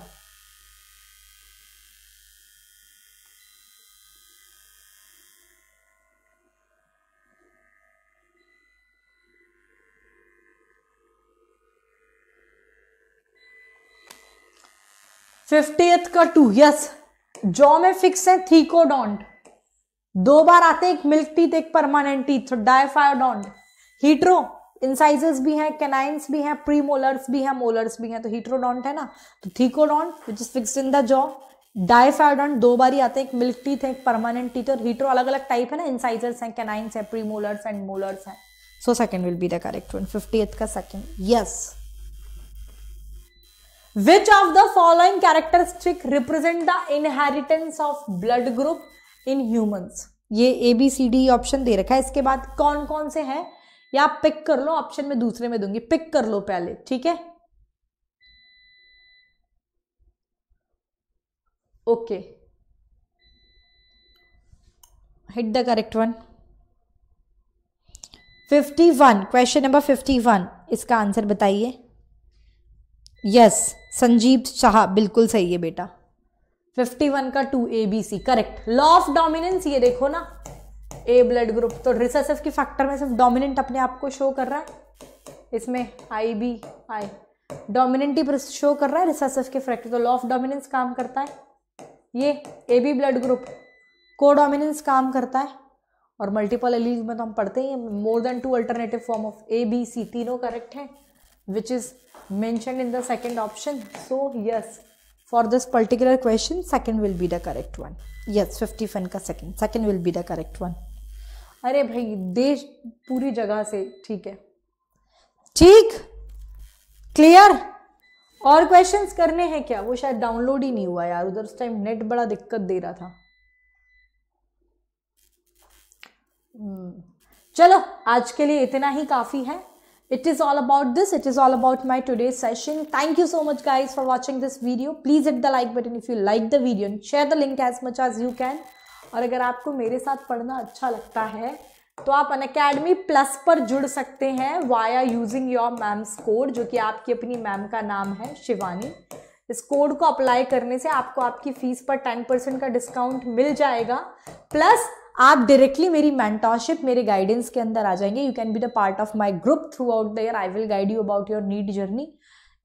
fiftieth का टू यस जॉ में fix है thecodont दो बार आते एक मिल्क टीथ तो एक permanent teeth diphyodont hetero incisors भी हैं कैनाइंस भी हैं प्री मोलर्स भी हैं मोलर्स भी हैं तो हीट्रोडोंट है ना तो thecodont which is fix in the jaw diphyodont दो बार ही आते हैं एक मिल्क टीथ है एक परमानेंट टीथ और हीट्रो अलग अलग टाइप है ना इंसाइजर्स हैं कैनाइंस हैं प्री मोलर्स एंड मोलर्स हैं so second will be the correct one fifty का second yes yes. Which of the following characteristic represent the inheritance of blood group in humans? ये A B C D option दे रखा है इसके बाद कौन कौन से हैं या आप पिक कर लो ऑप्शन में दूसरे में दूंगी पिक कर लो पहले ठीक है okay hit the correct one 51 question number 51 इसका आंसर बताइए यस संजीव शाह बिल्कुल सही है बेटा 51 का 2 A B C correct law of dominance ये देखो ना ए ब्लड ग्रुप तो रिसेसिव के फैक्टर में सिर्फ डोमिनेंट अपने आप को शो कर रहा है इसमें आई बी आई डोमिनेंट ही शो कर रहा है रिसेसिव के फैक्टर तो लॉ ऑफ डोमिनेंस काम करता है ये ए बी ब्लड ग्रुप को डोमिनेंस काम करता है और मल्टीपल एलिज में तो हम पढ़ते ही more than two alternative form of A B C तीनों करेक्ट हैं which is mentioned in the second option so yes for this particular question second will be the correct one yes 55 का second second will be the correct one अरे भाई देश पूरी जगह से ठीक है ठीक क्लियर और क्वेश्चंस करने हैं क्या वो शायद डाउनलोड ही नहीं हुआ यार उधर उस टाइम नेट बड़ा दिक्कत दे रहा था चलो आज के लिए इतना ही काफ़ी है it is all about this it is all about my today's session thank you so much guys for watching this video please hit the like button if you like the video and share the link as much as you can और अगर आपको मेरे साथ पढ़ना अच्छा लगता है तो आप अन अकेडमी प्लस पर जुड़ सकते हैं via using your ma'am's code जो कि आपकी अपनी मैम का नाम है शिवानी इस कोड को अप्लाई करने से आपको आपकी फ़ीस पर 10% का डिस्काउंट मिल जाएगा प्लस आप डायरेक्टली मेरी मैंटोरशिप मेरे गाइडेंस के अंदर आ जाएंगे you can be the part of my group throughout the year I will guide you about your NEET journey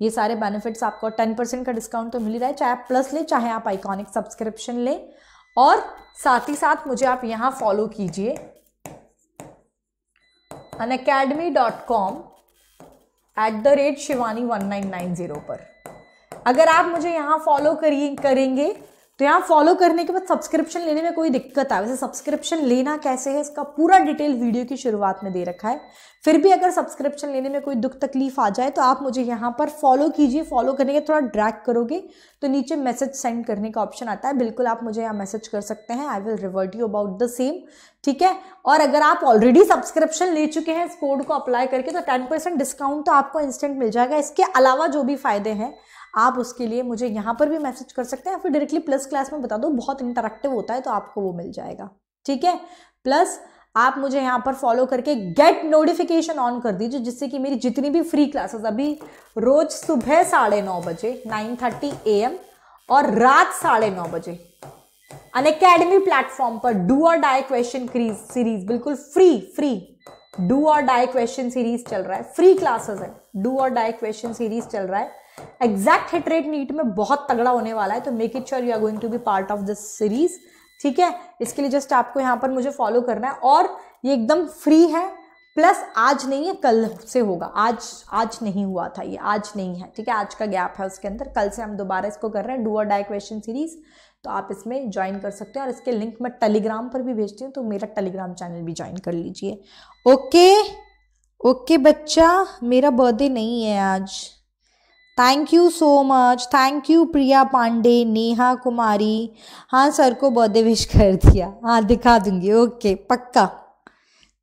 ये सारे बेनिफिट्स आपको टेन परसेंट का डिस्काउंट तो मिल ही रहा है चाहे आप प्लस लें चाहे आप आइकॉनिक सब्सक्रिप्शन लें और साथ ही साथ मुझे आप यहाँ फॉलो कीजिए Unacademy dot com at the rate Shivani one nine nine zero पर अगर आप मुझे यहाँ फॉलो करिए करेंगे तो यहाँ फॉलो करने के बाद सब्सक्रिप्शन लेने में कोई दिक्कत आए वैसे सब्सक्रिप्शन लेना कैसे है इसका पूरा डिटेल वीडियो की शुरुआत में दे रखा है फिर भी अगर सब्सक्रिप्शन लेने में कोई दुख तकलीफ आ जाए तो आप मुझे यहाँ पर फॉलो कीजिए फॉलो करने के थोड़ा ड्रैक करोगे तो नीचे मैसेज सेंड करने का ऑप्शन आता है बिल्कुल आप मुझे यहाँ मैसेज कर सकते हैं I will revert you about the same ठीक है और अगर आप ऑलरेडी सब्सक्रिप्शन ले चुके हैं इस कोड को अप्लाई करके तो टेन परसेंट डिस्काउंट तो आपको इंस्टेंट मिल जाएगा इसके अलावा जो भी फायदे हैं आप उसके लिए मुझे यहाँ पर भी मैसेज कर सकते हैं या फिर डायरेक्टली प्लस क्लास में बता दो बहुत इंटरेक्टिव होता है तो आपको वो मिल जाएगा ठीक है प्लस आप मुझे यहाँ पर फॉलो करके गेट नोटिफिकेशन ऑन कर दीजिए जिससे कि मेरी जितनी भी फ्री क्लासेस अभी रोज सुबह साढ़े नौ बजे नाइन थर्टी ए एम और रात साढ़े नौ बजे अन अकेडमी प्लेटफॉर्म पर डू और डाई क्वेश्चन सीरीज बिल्कुल फ्री फ्री डू और डाई क्वेश्चन सीरीज चल रहा है फ्री क्लासेस है डू और डाई क्वेश्चन सीरीज चल रहा है एग्जैक्ट हिट रेट नीट में बहुत तगड़ा होने वाला है तो make it sure you are going to be part of this series ठीक है इसके लिए जस्ट आपको यहाँ पर मुझे फॉलो करना है और ये एकदम फ्री है प्लस आज नहीं है कल से होगा आज आज नहीं हुआ था ये आज नहीं है ठीक है आज का गैप है उसके अंदर कल से हम दोबारा इसको कर रहे हैं डू और डाई क्वेश्चन सीरीज तो आप इसमें ज्वाइन कर सकते हैं और इसके लिंक मैं टेलीग्राम पर भी भेजती हूँ तो मेरा टेलीग्राम चैनल भी ज्वाइन कर लीजिए ओके ओके बच्चा मेरा बर्थडे नहीं है आज thank you so much thank you Priya Pandey Neha Kumari हाँ सर को बर्थडे विश कर दिया हाँ दिखा दूंगी ओके पक्का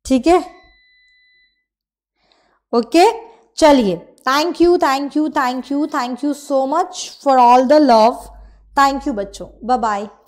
ठीक है ओके चलिए thank you thank you thank you thank you so much for all the love thank you बच्चों बाय बाय